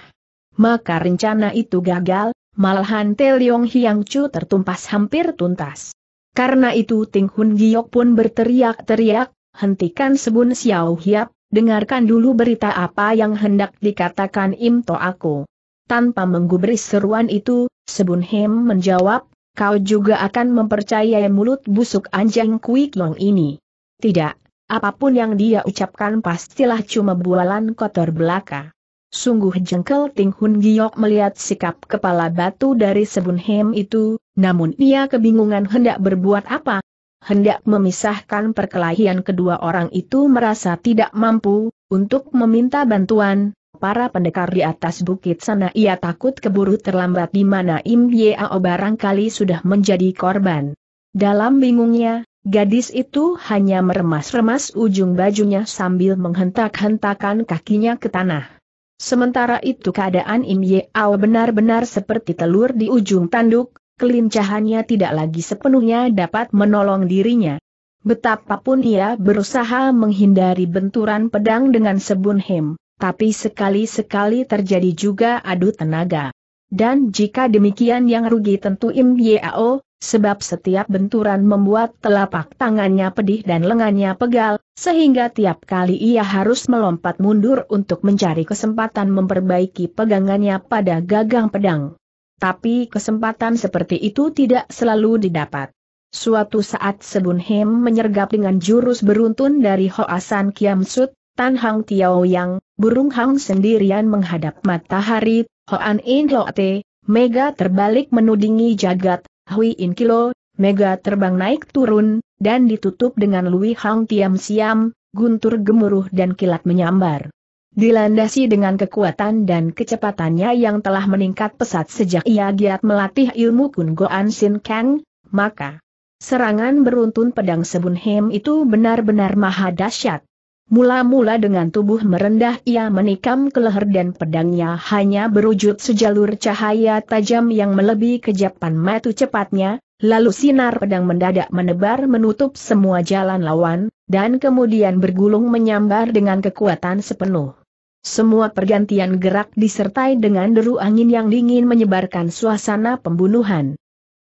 Maka rencana itu gagal, malahan Te Leong Hiang Chu tertumpas hampir tuntas. Karena itu Ting Hun Giok pun berteriak-teriak, hentikan sebun Xiao Hiap, dengarkan dulu berita apa yang hendak dikatakan Im To aku. Tanpa menggubris seruan itu, sebun Hem menjawab, kau juga akan mempercayai mulut busuk anjing Kui Long ini. Tidak, apapun yang dia ucapkan pastilah cuma bualan kotor belaka. Sungguh jengkel Ting Hun Giok melihat sikap kepala batu dari Sebun Hem itu, namun ia kebingungan hendak berbuat apa. Hendak memisahkan perkelahian kedua orang itu merasa tidak mampu, untuk meminta bantuan, para pendekar di atas bukit sana ia takut keburu terlambat di mana Im Yeo barangkali sudah menjadi korban. Dalam bingungnya, Gadis itu hanya meremas-remas ujung bajunya sambil menghentak-hentakan kakinya ke tanah. Sementara itu keadaan Im Yeo benar-benar seperti telur di ujung tanduk, kelincahannya tidak lagi sepenuhnya dapat menolong dirinya. Betapapun ia berusaha menghindari benturan pedang dengan sebun hem, tapi sekali-sekali terjadi juga adu tenaga. Dan jika demikian yang rugi tentu Im Yao, sebab setiap benturan membuat telapak tangannya pedih dan lengannya pegal, sehingga tiap kali ia harus melompat mundur untuk mencari kesempatan memperbaiki pegangannya pada gagang pedang. Tapi kesempatan seperti itu tidak selalu didapat. Suatu saat Sebun Hem menyergap dengan jurus beruntun dari Hoasan Kiam Sut, Tan Hang Tiao Yang, Burung Hang sendirian menghadap matahari, Hoan In Loate, Mega terbalik menudingi jagat, Hui In Kilo, Mega terbang naik turun, dan ditutup dengan Lui Hang Tiam Siam, guntur gemuruh dan kilat menyambar. Dilandasi dengan kekuatan dan kecepatannya yang telah meningkat pesat sejak ia giat melatih ilmu Kun Goan Sin Kang, maka serangan beruntun pedang Sebun Hem itu benar-benar maha dahsyat. Mula-mula dengan tubuh merendah ia menikam ke leher dan pedangnya hanya berujud sejalur cahaya tajam yang melebihi kejapan matu cepatnya, lalu sinar pedang mendadak menebar menutup semua jalan lawan, dan kemudian bergulung menyambar dengan kekuatan sepenuh. Semua pergantian gerak disertai dengan deru angin yang dingin menyebarkan suasana pembunuhan.